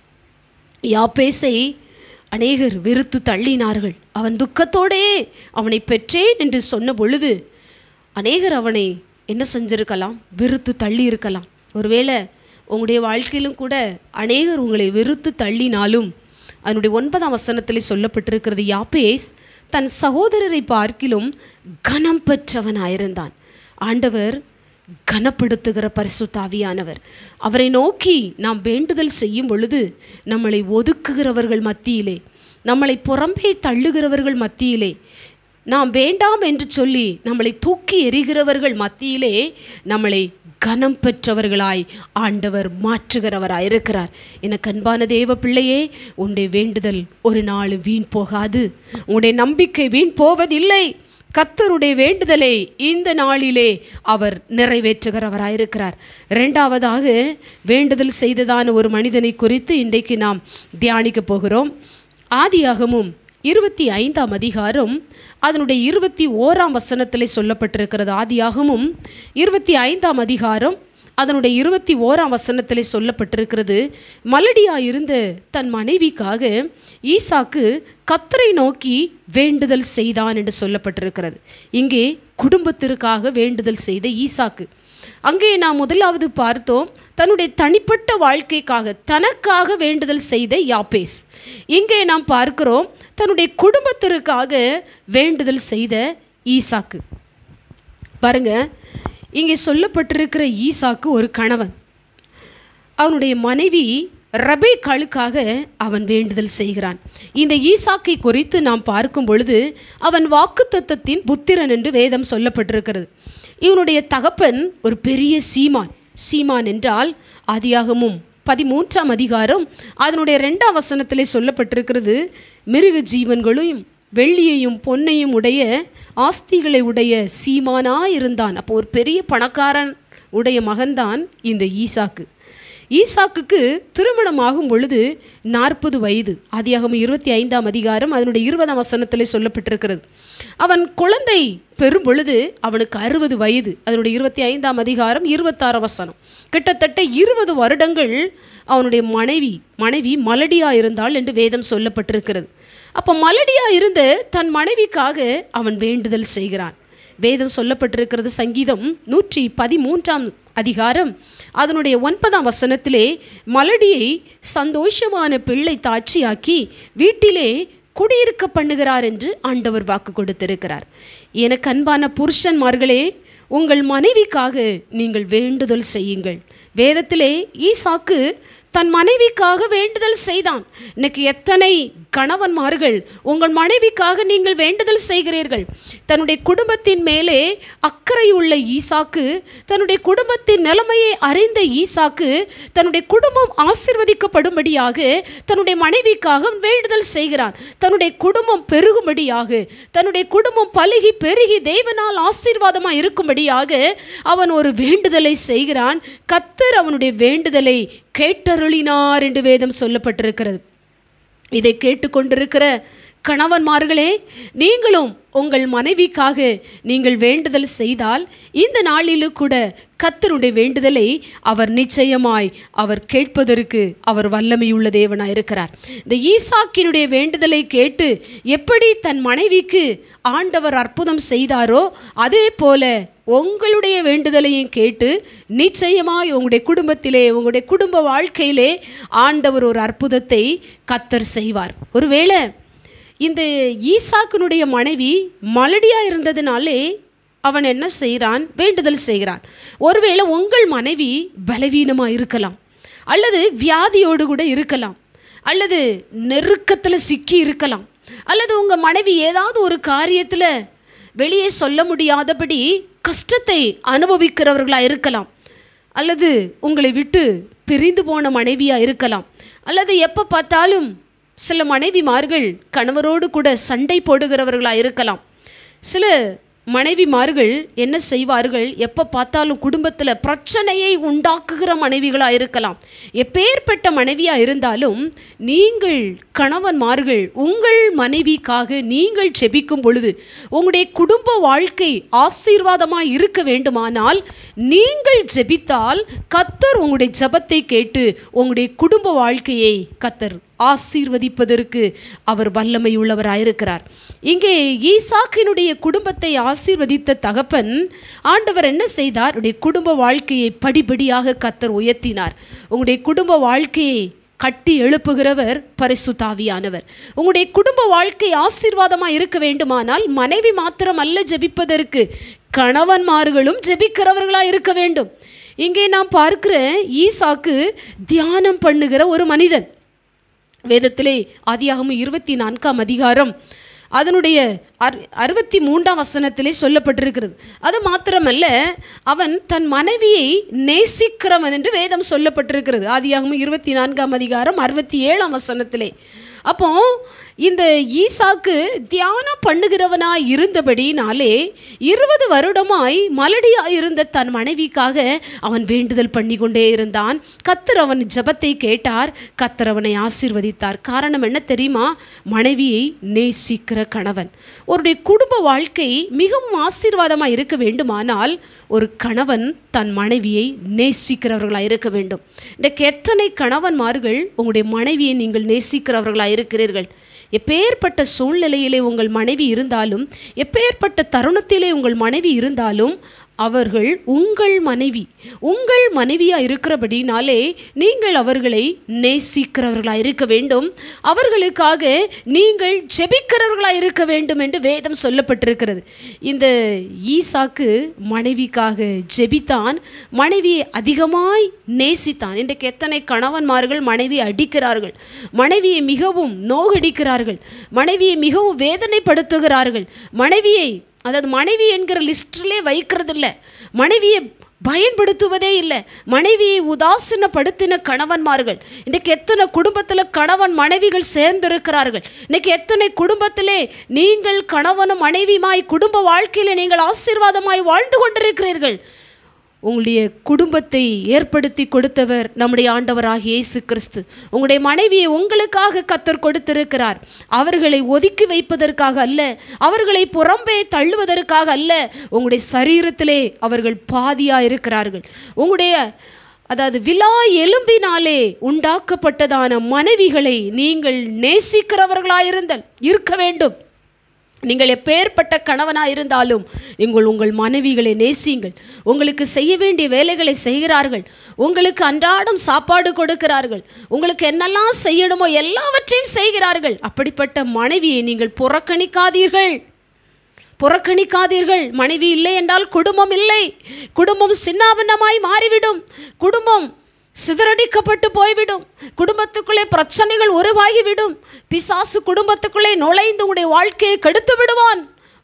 யாப்பேஸை அநேகர் வெறுத்து தள்ளினார்கள் அவன் துக்கத்தோடே அவனை பெற்றேன் என்று சொன்ன பொழுது அநேகர் அவனை என்ன செஞ்சிருக்கலாம் வெறுத்து தள்ளி இருக்கலாம் ஒருவேளை உங்களுடைய வாழ்க்கையிலும் கூட அநேகர் உங்களை வெறுத்து தள்ளினாலும் அதனுடைய ஒன்பதாம் வசனத்தில் சொல்லப்பட்டிருக்கிறது யாப்பேஸ் தன் சகோதரரை பார்க்கிலும் கனம் பெற்றவனாயிருந்தான் ஆண்டவர் கனப்படுத்துகிற பரிசுத்தாவியானவர் அவரை நோக்கி நாம் வேண்டுதல் செய்யும் பொழுது நம்மளை ஒதுக்குகிறவர்கள் மத்தியிலே நம்மளை புறம்பே தள்ளுகிறவர்கள் மத்தியிலே நாம் வேண்டாம் என்று சொல்லி நம்மளை தூக்கி எறிகிறவர்கள் மத்தியிலே நம்மளை கனம் பெற்றவர்களாய் ஆண்டவர் மாற்றுகிறவராய் இருக்கிறார் என கண்பான தேவ பிள்ளையே உன்னுடைய வேண்டுதல் ஒரு நாள் வீண் போகாது உன்னுடைய நம்பிக்கை வீண் போவதில்லை கத்தருடைய வேண்டுதலை இந்த நாளிலே அவர் நிறைவேற்றுகிறவராயிருக்கிறார் ரெண்டாவதாக வேண்டுதல் செய்ததான ஒரு மனிதனை குறித்து இன்றைக்கு நாம் தியானிக்க போகிறோம் ஆதியாகமும் இருபத்தி ஐந்தாம் அதிகாரம் அதனுடைய இருபத்தி ஓராம் வசனத்தில் சொல்லப்பட்டிருக்கிறது ஆதியாகமும் இருபத்தி ஐந்தாம் அதிகாரம் அதனுடைய இருபத்தி ஓராம் வசனத்தில் சொல்லப்பட்டிருக்கிறது மலடியாக இருந்த தன் மனைவிக்காக ஈசாக்கு கத்தரை நோக்கி வேண்டுதல் செய்தான் என்று சொல்லப்பட்டிருக்கிறது இங்கே குடும்பத்திற்காக வேண்டுதல் செய்த ஈசாக்கு அங்கே நாம் முதலாவது பார்த்தோம் தன்னுடைய தனிப்பட்ட வாழ்க்கைக்காக தனக்காக வேண்டுதல் செய்த யாபேஸ் இங்கே நாம் பார்க்கிறோம் தன்னுடைய குடும்பத்திற்காக வேண்டுதல் செய்த ஈசாக்கு பாருங்க இங்கே சொல்லப்பட்டிருக்கிற ஈசாக்கு ஒரு கணவன் அவனுடைய மனைவி ரபேக்காளுக்காக அவன் வேண்டுதல் செய்கிறான் இந்த ஈசாக்கை குறித்து நாம் பார்க்கும் பொழுது அவன் வாக்குத்தத்தத்தின் புத்திரன் என்று வேதம் சொல்லப்பட்டிருக்கிறது இவனுடைய தகப்பன் ஒரு பெரிய சீமான் சீமான் என்றால் அதியாகமும் பதிமூன்றாம் அதிகாரம் அதனுடைய ரெண்டாம் வசனத்திலே சொல்லப்பட்டிருக்கிறது மிருக ஜீவன்களையும் வெள்ளியையும் பொன்னையும் உடைய ஆஸ்திகளை உடைய சீமானா இருந்தான் அப்போ ஒரு பெரிய பணக்காரன் உடைய மகன்தான் இந்த ஈசாக்கு ஈசாக்குக்கு திருமணம் ஆகும் பொழுது நாற்பது வயது அதியாகமும் இருபத்தி ஐந்தாம் அதிகாரம் அதனுடைய இருபதாம் வசனத்தில் சொல்லப்பட்டிருக்கிறது அவன் குழந்தை பெறும் பொழுது அவனுக்கு அறுபது வயது அதனுடைய இருபத்தி ஐந்தாம் அதிகாரம் இருபத்தாறு வசனம் கிட்டத்தட்ட இருபது வருடங்கள் அவனுடைய மனைவி மனைவி மலடியாக இருந்தாள் என்று வேதம் சொல்லப்பட்டிருக்கிறது அப்போ மலடியாக இருந்து தன் மனைவிக்காக அவன் வேண்டுதல் செய்கிறான் வேதம் சொல்லப்பட்டிருக்கிறது சங்கீதம் நூற்றி பதிமூன்றாம் அதிகாரம் அதனுடைய ஒன்பதாம் வசனத்திலே மலடியை சந்தோஷமான பிள்ளை தாட்சியாக்கி வீட்டிலே குடியிருக்க பண்ணுகிறார் என்று ஆண்டவர் வாக்கு கொடுத்திருக்கிறார் எனக்கு அன்பான புருஷன்மார்களே உங்கள் மனைவிக்காக நீங்கள் வேண்டுதல் செய்யுங்கள் வேதத்திலே ஈசாக்கு தன் மனைவிக்காக வேண்டுதல் செய்தான் இன்னைக்கு எத்தனை கணவன்மார்கள் உங்கள் மனைவிக்காக நீங்கள் வேண்டுதல் செய்கிறீர்கள் தன்னுடைய குடும்பத்தின் மேலே அக்கறை உள்ள ஈசாக்கு தன்னுடைய குடும்பத்தின் நிலைமையை அறிந்த ஈசாக்கு தன்னுடைய குடும்பம் ஆசிர்வதிக்கப்படும்படியாக தன்னுடைய மனைவிக்காக வேண்டுதல் செய்கிறான் தன்னுடைய குடும்பம் பெருகும்படியாக தன்னுடைய குடும்பம் பழகி பெருகி தெய்வனால் ஆசீர்வாதமாக இருக்கும்படியாக அவன் ஒரு வேண்டுதலை செய்கிறான் கத்தர் அவனுடைய வேண்டுதலை கேட்டருளினார் என்று வேதம் சொல்லப்பட்டிருக்கிறது இதை கேட்டுக்கொண்டிருக்கிற கணவன்மார்களே நீங்களும் உங்கள் மனைவிக்காக நீங்கள் வேண்டுதல் செய்தால் இந்த நாளிலு கூட கத்தருடைய வேண்டுதலை அவர் நிச்சயமாய் அவர் கேட்பதற்கு அவர் வல்லமையுள்ள தேவனாக இருக்கிறார் இந்த ஈசாக்கினுடைய வேண்டுதலை கேட்டு எப்படி தன் மனைவிக்கு ஆண்டவர் அற்புதம் செய்தாரோ அதே போல உங்களுடைய வேண்டுதலையும் கேட்டு நிச்சயமாய் உங்களுடைய குடும்பத்திலே உங்களுடைய குடும்ப வாழ்க்கையிலே ஆண்டவர் ஒரு அற்புதத்தை கத்தர் செய்வார் ஒருவேளை இந்த ஈசாக்கினுடைய மனைவி மலடியாக இருந்ததுனாலே அவன் என்ன செய்கிறான் வேண்டுதல் செய்கிறான் ஒருவேளை உங்கள் மனைவி பலவீனமாக இருக்கலாம் அல்லது வியாதியோடு கூட இருக்கலாம் அல்லது நெருக்கத்தில் சிக்கி இருக்கலாம் அல்லது உங்கள் மனைவி ஏதாவது ஒரு காரியத்தில் வெளியே சொல்ல முடியாதபடி கஷ்டத்தை அனுபவிக்கிறவர்களாக இருக்கலாம் அல்லது உங்களை விட்டு பிரிந்து போன மனைவியாக இருக்கலாம் அல்லது எப்போ பார்த்தாலும் சில மனைவிமார்கள் கணவரோடு கூட சண்டை போடுகிறவர்களாக இருக்கலாம் சில மனைவிமார்கள் என்ன செய்வார்கள் எப்போ பார்த்தாலும் குடும்பத்தில் பிரச்சனையை உண்டாக்குகிற மனைவிகளாக இருக்கலாம் எப்பேற்பட்ட மனைவியாக இருந்தாலும் நீங்கள் கணவன்மார்கள் உங்கள் மனைவிக்காக நீங்கள் செபிக்கும் பொழுது உங்களுடைய குடும்ப வாழ்க்கை ஆசீர்வாதமாக இருக்க வேண்டுமானால் நீங்கள் ஜெபித்தால் கத்தர் உங்களுடைய ஜபத்தை கேட்டு உங்களுடைய குடும்ப வாழ்க்கையை கத்தர் ஆசீர்வதிப்பதற்கு அவர் வல்லமை உள்ளவராயிருக்கிறார் இங்கே ஈசாக்கினுடைய குடும்பத்தை ஆசீர்வதித்த தகப்பன் ஆண்டவர் என்ன செய்தார் உடைய குடும்ப வாழ்க்கையை படிப்படியாக கத்தர் உயர்த்தினார் உங்களுடைய குடும்ப வாழ்க்கையை கட்டி எழுப்புகிறவர் தாவியானவர் உங்களுடைய குடும்ப வாழ்க்கை ஆசீர்வாதமாக இருக்க வேண்டுமானால் மனைவி மாத்திரம் அல்ல ஜெபிப்பதற்கு கணவன்மார்களும் ஜெபிக்கிறவர்களாக இருக்க வேண்டும் இங்கே நான் பார்க்கிற ஈசாக்கு தியானம் பண்ணுகிற ஒரு மனிதன் வேதத்திலே ஆதியாகமும் இருபத்தி நான்காம் அதிகாரம் அதனுடைய அர் அறுபத்தி மூன்றாம் வசனத்திலே சொல்லப்பட்டிருக்கிறது அது மாத்திரமல்ல அவன் தன் மனைவியை நேசிக்கிறவன் என்று வேதம் சொல்லப்பட்டிருக்கிறது ஆதியாகமும் இருபத்தி நான்காம் அதிகாரம் அறுபத்தி ஏழாம் வசனத்திலே அப்போது இந்த ஈசாக்கு தியானம் பண்ணுகிறவனாய் இருந்தபடினாலே இருபது வருடமாய் மலடியாய் இருந்த தன் மனைவிக்காக அவன் வேண்டுதல் பண்ணி கொண்டே இருந்தான் கத்தர் அவன் ஜபத்தை கேட்டார் கத்தர் அவனை ஆசீர்வதித்தார் காரணம் என்ன தெரியுமா மனைவியை நேசிக்கிற கணவன் ஒருடைய குடும்ப வாழ்க்கை மிகவும் ஆசீர்வாதமாக இருக்க வேண்டுமானால் ஒரு கணவன் தன் மனைவியை நேசிக்கிறவர்களாக இருக்க வேண்டும் இன்றைக்கு எத்தனை கணவன்மார்கள் உங்களுடைய மனைவியை நீங்கள் நேசிக்கிறவர்களாக இருக்கிறீர்கள் எப்பேற்பட்ட சூழ்நிலையிலே உங்கள் மனைவி இருந்தாலும் எப்பேற்பட்ட தருணத்திலே உங்கள் மனைவி இருந்தாலும் அவர்கள் உங்கள் மனைவி உங்கள் மனைவியாக இருக்கிறபடினாலே நீங்கள் அவர்களை நேசிக்கிறவர்களாக இருக்க வேண்டும் அவர்களுக்காக நீங்கள் ஜெபிக்கிறவர்களாக இருக்க வேண்டும் என்று வேதம் சொல்லப்பட்டிருக்கிறது இந்த ஈசாக்கு மனைவிக்காக ஜெபித்தான் மனைவியை அதிகமாய் நேசித்தான் இன்றைக்கு எத்தனை கணவன்மார்கள் மனைவியை அடிக்கிறார்கள் மனைவியை மிகவும் நோகடிக்கிறார்கள் மனைவியை மிகவும் வேதனைப்படுத்துகிறார்கள் மனைவியை அதாவது மனைவி என்கிற லிஸ்டிலே வைக்கிறதில்ல மனைவியை பயன்படுத்துவதே இல்லை மனைவியை உதாசீனப்படுத்தின கணவன்மார்கள் இன்றைக்கு எத்தனை குடும்பத்தில் கணவன் மனைவிகள் சேர்ந்திருக்கிறார்கள் இன்றைக்கு எத்தனை குடும்பத்திலே நீங்கள் கணவனும் மனைவியுமாய் குடும்ப வாழ்க்கையில் நீங்கள் ஆசீர்வாதமாய் வாழ்ந்து கொண்டிருக்கிறீர்கள் உங்களுடைய குடும்பத்தை ஏற்படுத்தி கொடுத்தவர் நம்முடைய ஆண்டவராக இயேசு கிறிஸ்து உங்களுடைய மனைவியை உங்களுக்காக கத்தர் கொடுத்திருக்கிறார் அவர்களை ஒதுக்கி வைப்பதற்காக அல்ல அவர்களை புறம்பே தள்ளுவதற்காக அல்ல உங்களுடைய சரீரத்திலே அவர்கள் பாதியாக இருக்கிறார்கள் உங்களுடைய அதாவது விழா எலும்பினாலே உண்டாக்கப்பட்டதான மனைவிகளை நீங்கள் நேசிக்கிறவர்களாயிருந்தல் இருக்க வேண்டும் நீங்கள் எப்பேற்பட்ட கணவனாக இருந்தாலும் நீங்கள் உங்கள் மனைவிகளை நேசியுங்கள் உங்களுக்கு செய்ய வேண்டிய வேலைகளை செய்கிறார்கள் உங்களுக்கு அன்றாடம் சாப்பாடு கொடுக்கிறார்கள் உங்களுக்கு என்னெல்லாம் செய்யணுமோ எல்லாவற்றையும் செய்கிறார்கள் அப்படிப்பட்ட மனைவியை நீங்கள் புறக்கணிக்காதீர்கள் புறக்கணிக்காதீர்கள் மனைவி இல்லை என்றால் குடும்பம் இல்லை குடும்பம் சின்னாபின்னமாய் மாறிவிடும் குடும்பம் சிதறடிக்கப்பட்டு போய்விடும் குடும்பத்துக்குள்ளே பிரச்சனைகள் உருவாகிவிடும் பிசாசு குடும்பத்துக்குள்ளே நுழைந்து உங்களுடைய வாழ்க்கையை கெடுத்து விடுவான்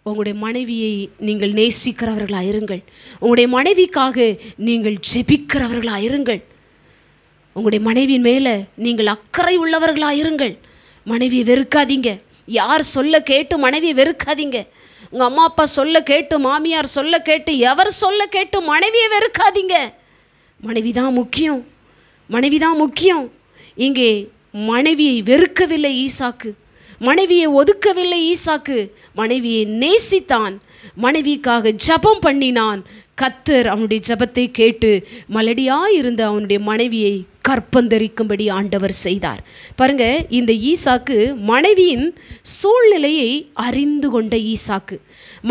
உங்களுடைய மனைவியை நீங்கள் நேசிக்கிறவர்களாக இருங்கள் உங்களுடைய மனைவிக்காக நீங்கள் ஜெபிக்கிறவர்களாக இருங்கள் உங்களுடைய மனைவியின் மேலே நீங்கள் அக்கறை உள்ளவர்களாக இருங்கள் மனைவியை வெறுக்காதீங்க யார் சொல்ல கேட்டு மனைவியை வெறுக்காதீங்க உங்கள் அம்மா அப்பா சொல்ல கேட்டு மாமியார் சொல்ல கேட்டு எவர் சொல்ல கேட்டு மனைவியை வெறுக்காதீங்க மனைவி தான் முக்கியம் மனைவிதான் முக்கியம் இங்கே மனைவியை வெறுக்கவில்லை ஈசாக்கு மனைவியை ஒதுக்கவில்லை ஈசாக்கு மனைவியை நேசித்தான் மனைவிக்காக ஜபம் பண்ணினான் கத்தர் அவனுடைய ஜபத்தை கேட்டு மலடியாக இருந்த அவனுடைய மனைவியை கற்பந்தரிக்கும்படி ஆண்டவர் செய்தார் பாருங்க இந்த ஈசாக்கு மனைவியின் சூழ்நிலையை அறிந்து கொண்ட ஈசாக்கு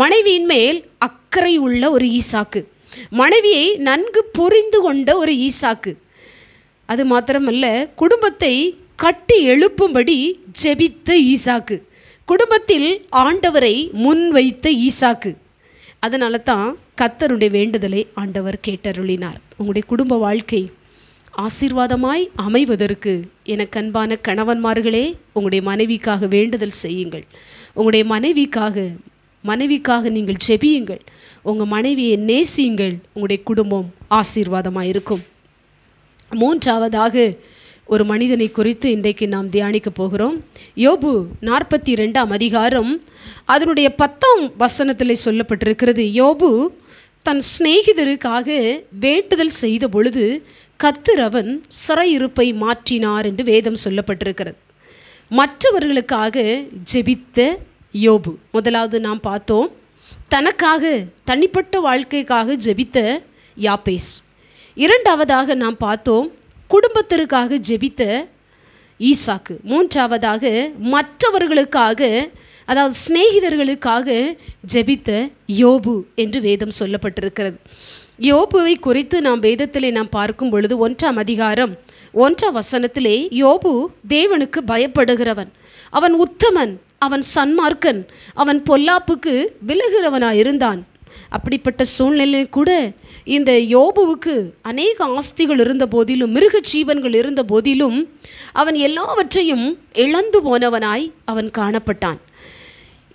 மனைவியின் மேல் அக்கறை உள்ள ஒரு ஈசாக்கு மனைவியை நன்கு புரிந்து கொண்ட ஒரு ஈசாக்கு அது மாத்திரமல்ல குடும்பத்தை கட்டி எழுப்பும்படி ஜெபித்த ஈசாக்கு குடும்பத்தில் ஆண்டவரை முன்வைத்த ஈசாக்கு அதனால தான் கத்தருடைய வேண்டுதலை ஆண்டவர் கேட்டருளினார் உங்களுடைய குடும்ப வாழ்க்கை ஆசீர்வாதமாய் அமைவதற்கு எனக்கு அன்பான கணவன்மார்களே உங்களுடைய மனைவிக்காக வேண்டுதல் செய்யுங்கள் உங்களுடைய மனைவிக்காக மனைவிக்காக நீங்கள் ஜெபியுங்கள் உங்கள் மனைவியை நேசியுங்கள் உங்களுடைய குடும்பம் ஆசீர்வாதமாக இருக்கும் மூன்றாவதாக ஒரு மனிதனை குறித்து இன்றைக்கு நாம் தியானிக்க போகிறோம் யோபு நாற்பத்தி ரெண்டாம் அதிகாரம் அதனுடைய பத்தாம் வசனத்தில் சொல்லப்பட்டிருக்கிறது யோபு தன் சிநேகிதருக்காக வேண்டுதல் செய்த பொழுது அவன் சிறையிருப்பை மாற்றினார் என்று வேதம் சொல்லப்பட்டிருக்கிறது மற்றவர்களுக்காக ஜெபித்த யோபு முதலாவது நாம் பார்த்தோம் தனக்காக தனிப்பட்ட வாழ்க்கைக்காக ஜெபித்த யாபேஸ் இரண்டாவதாக நாம் பார்த்தோம் குடும்பத்திற்காக ஜெபித்த ஈசாக்கு மூன்றாவதாக மற்றவர்களுக்காக அதாவது சிநேகிதர்களுக்காக ஜெபித்த யோபு என்று வேதம் சொல்லப்பட்டிருக்கிறது யோபுவை குறித்து நாம் வேதத்திலே நாம் பார்க்கும் பொழுது ஒன்றாம் அதிகாரம் ஒன்றாம் வசனத்திலே யோபு தேவனுக்கு பயப்படுகிறவன் அவன் உத்தமன் அவன் சன்மார்க்கன் அவன் பொல்லாப்புக்கு விலகிறவனாயிருந்தான் அப்படிப்பட்ட சூழ்நிலையில் கூட இந்த யோபுவுக்கு அநேக ஆஸ்திகள் இருந்த போதிலும் மிருக ஜீவன்கள் இருந்த போதிலும் அவன் எல்லாவற்றையும் இழந்து போனவனாய் அவன் காணப்பட்டான்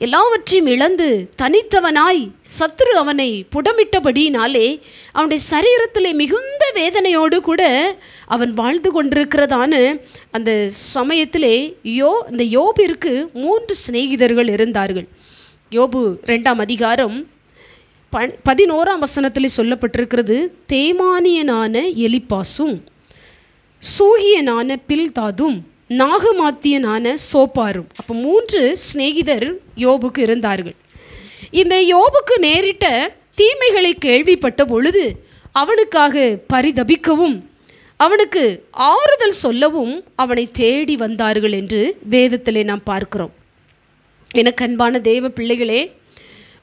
எல்லாவற்றையும் இழந்து தனித்தவனாய் சத்ரு அவனை புடமிட்டபடியினாலே அவனுடைய சரீரத்தில் மிகுந்த வேதனையோடு கூட அவன் வாழ்ந்து கொண்டிருக்கிறதான்னு அந்த சமயத்திலே யோ இந்த யோபிற்கு மூன்று சிநேகிதர்கள் இருந்தார்கள் யோபு ரெண்டாம் அதிகாரம் பன் பதினோராம் வசனத்தில் சொல்லப்பட்டிருக்கிறது தேமானியனான எலிப்பாசும் சூகியனான பில்தாதும் நாகமாத்தியனான சோப்பாரும் அப்போ மூன்று சிநேகிதர் யோபுக்கு இருந்தார்கள் இந்த யோபுக்கு நேரிட்ட தீமைகளை கேள்விப்பட்ட பொழுது அவனுக்காக பரிதபிக்கவும் அவனுக்கு ஆறுதல் சொல்லவும் அவனை தேடி வந்தார்கள் என்று வேதத்திலே நாம் பார்க்கிறோம் எனக்கு அன்பான தெய்வ பிள்ளைகளே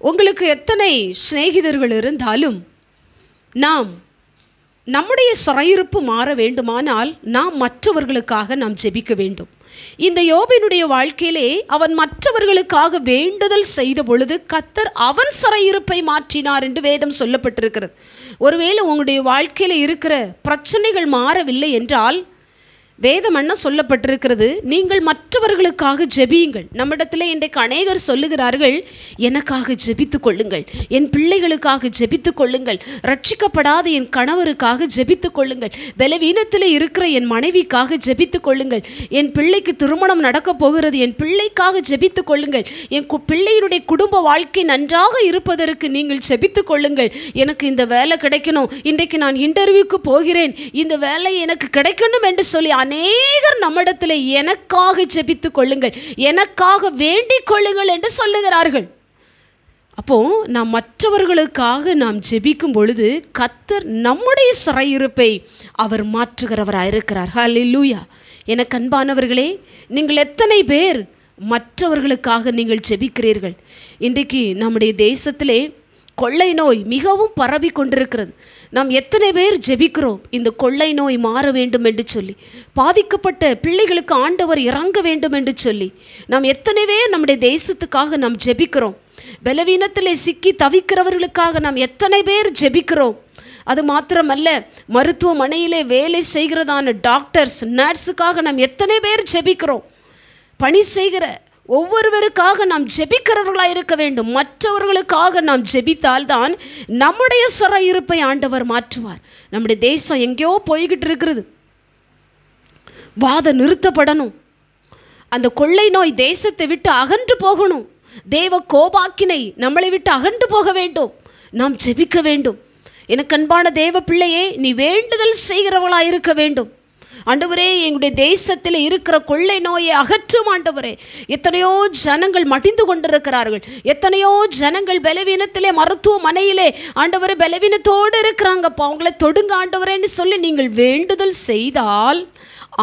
உங்களுக்கு எத்தனை சிநேகிதர்கள் இருந்தாலும் நாம் நம்முடைய சிறையிருப்பு மாற வேண்டுமானால் நாம் மற்றவர்களுக்காக நாம் ஜெபிக்க வேண்டும் இந்த யோபினுடைய வாழ்க்கையிலே அவன் மற்றவர்களுக்காக வேண்டுதல் செய்த பொழுது கத்தர் அவன் சிறையிருப்பை மாற்றினார் என்று வேதம் சொல்லப்பட்டிருக்கிறது ஒருவேளை உங்களுடைய வாழ்க்கையில் இருக்கிற பிரச்சனைகள் மாறவில்லை என்றால் வேதம் என்ன சொல்லப்பட்டிருக்கிறது நீங்கள் மற்றவர்களுக்காக ஜெபியுங்கள் நம்மிடத்தில் இன்றைக்கு அநேகர் சொல்லுகிறார்கள் எனக்காக ஜெபித்து கொள்ளுங்கள் என் பிள்ளைகளுக்காக ஜெபித்து கொள்ளுங்கள் ரட்சிக்கப்படாத என் கணவருக்காக ஜெபித்து கொள்ளுங்கள் பலவீனத்தில் இருக்கிற என் மனைவிக்காக ஜெபித்து கொள்ளுங்கள் என் பிள்ளைக்கு திருமணம் நடக்கப் போகிறது என் பிள்ளைக்காக ஜெபித்து கொள்ளுங்கள் என் பிள்ளையினுடைய குடும்ப வாழ்க்கை நன்றாக இருப்பதற்கு நீங்கள் ஜெபித்து கொள்ளுங்கள் எனக்கு இந்த வேலை கிடைக்கணும் இன்றைக்கு நான் இன்டர்வியூக்கு போகிறேன் இந்த வேலை எனக்கு கிடைக்கணும் என்று சொல்லி அநேகர் நம்மிடத்தில் எனக்காக ஜெபித்து கொள்ளுங்கள் எனக்காக வேண்டிக் கொள்ளுங்கள் என்று சொல்லுகிறார்கள் அப்போது நாம் மற்றவர்களுக்காக நாம் ஜெபிக்கும் பொழுது கத்தர் நம்முடைய சிறையிருப்பை அவர் மாற்றுகிறவராக இருக்கிறார் ஹலி லூயா என கண்பானவர்களே நீங்கள் எத்தனை பேர் மற்றவர்களுக்காக நீங்கள் ஜெபிக்கிறீர்கள் இன்றைக்கு நம்முடைய தேசத்திலே கொள்ளை நோய் மிகவும் பரவி கொண்டிருக்கிறது நாம் எத்தனை பேர் ஜெபிக்கிறோம் இந்த கொள்ளை நோய் மாற வேண்டும் என்று சொல்லி பாதிக்கப்பட்ட பிள்ளைகளுக்கு ஆண்டவர் இறங்க வேண்டும் என்று சொல்லி நாம் எத்தனை பேர் நம்முடைய தேசத்துக்காக நாம் ஜெபிக்கிறோம் பலவீனத்தில் சிக்கி தவிக்கிறவர்களுக்காக நாம் எத்தனை பேர் ஜெபிக்கிறோம் அது மாத்திரமல்ல மருத்துவமனையிலே வேலை செய்கிறதான டாக்டர்ஸ் நர்ஸுக்காக நாம் எத்தனை பேர் ஜெபிக்கிறோம் பணி செய்கிற ஒவ்வொருவருக்காக நாம் ஜெபிக்கிறவர்களாக இருக்க வேண்டும் மற்றவர்களுக்காக நாம் ஜெபித்தால் தான் நம்முடைய சொர இருப்பை ஆண்டவர் மாற்றுவார் நம்முடைய தேசம் எங்கேயோ போய்கிட்டு இருக்கிறது வாத நிறுத்தப்படணும் அந்த கொள்ளை நோய் தேசத்தை விட்டு அகன்று போகணும் தேவ கோபாக்கினை நம்மளை விட்டு அகன்று போக வேண்டும் நாம் ஜெபிக்க வேண்டும் எனக்கு அன்பான தேவ பிள்ளையே நீ வேண்டுதல் செய்கிறவளாக இருக்க வேண்டும் ஆண்டவரே எங்களுடைய தேசத்தில் இருக்கிற கொள்ளை நோயை அகற்றும் ஆண்டவரே எத்தனையோ ஜனங்கள் மடிந்து கொண்டிருக்கிறார்கள் எத்தனையோ ஜனங்கள் பலவீனத்திலே மருத்துவமனையிலே ஆண்டவரே பலவீனத்தோடு இருக்கிறாங்கப்பா அவங்கள தொடுங்க ஆண்டவரேன்னு சொல்லி நீங்கள் வேண்டுதல் செய்தால்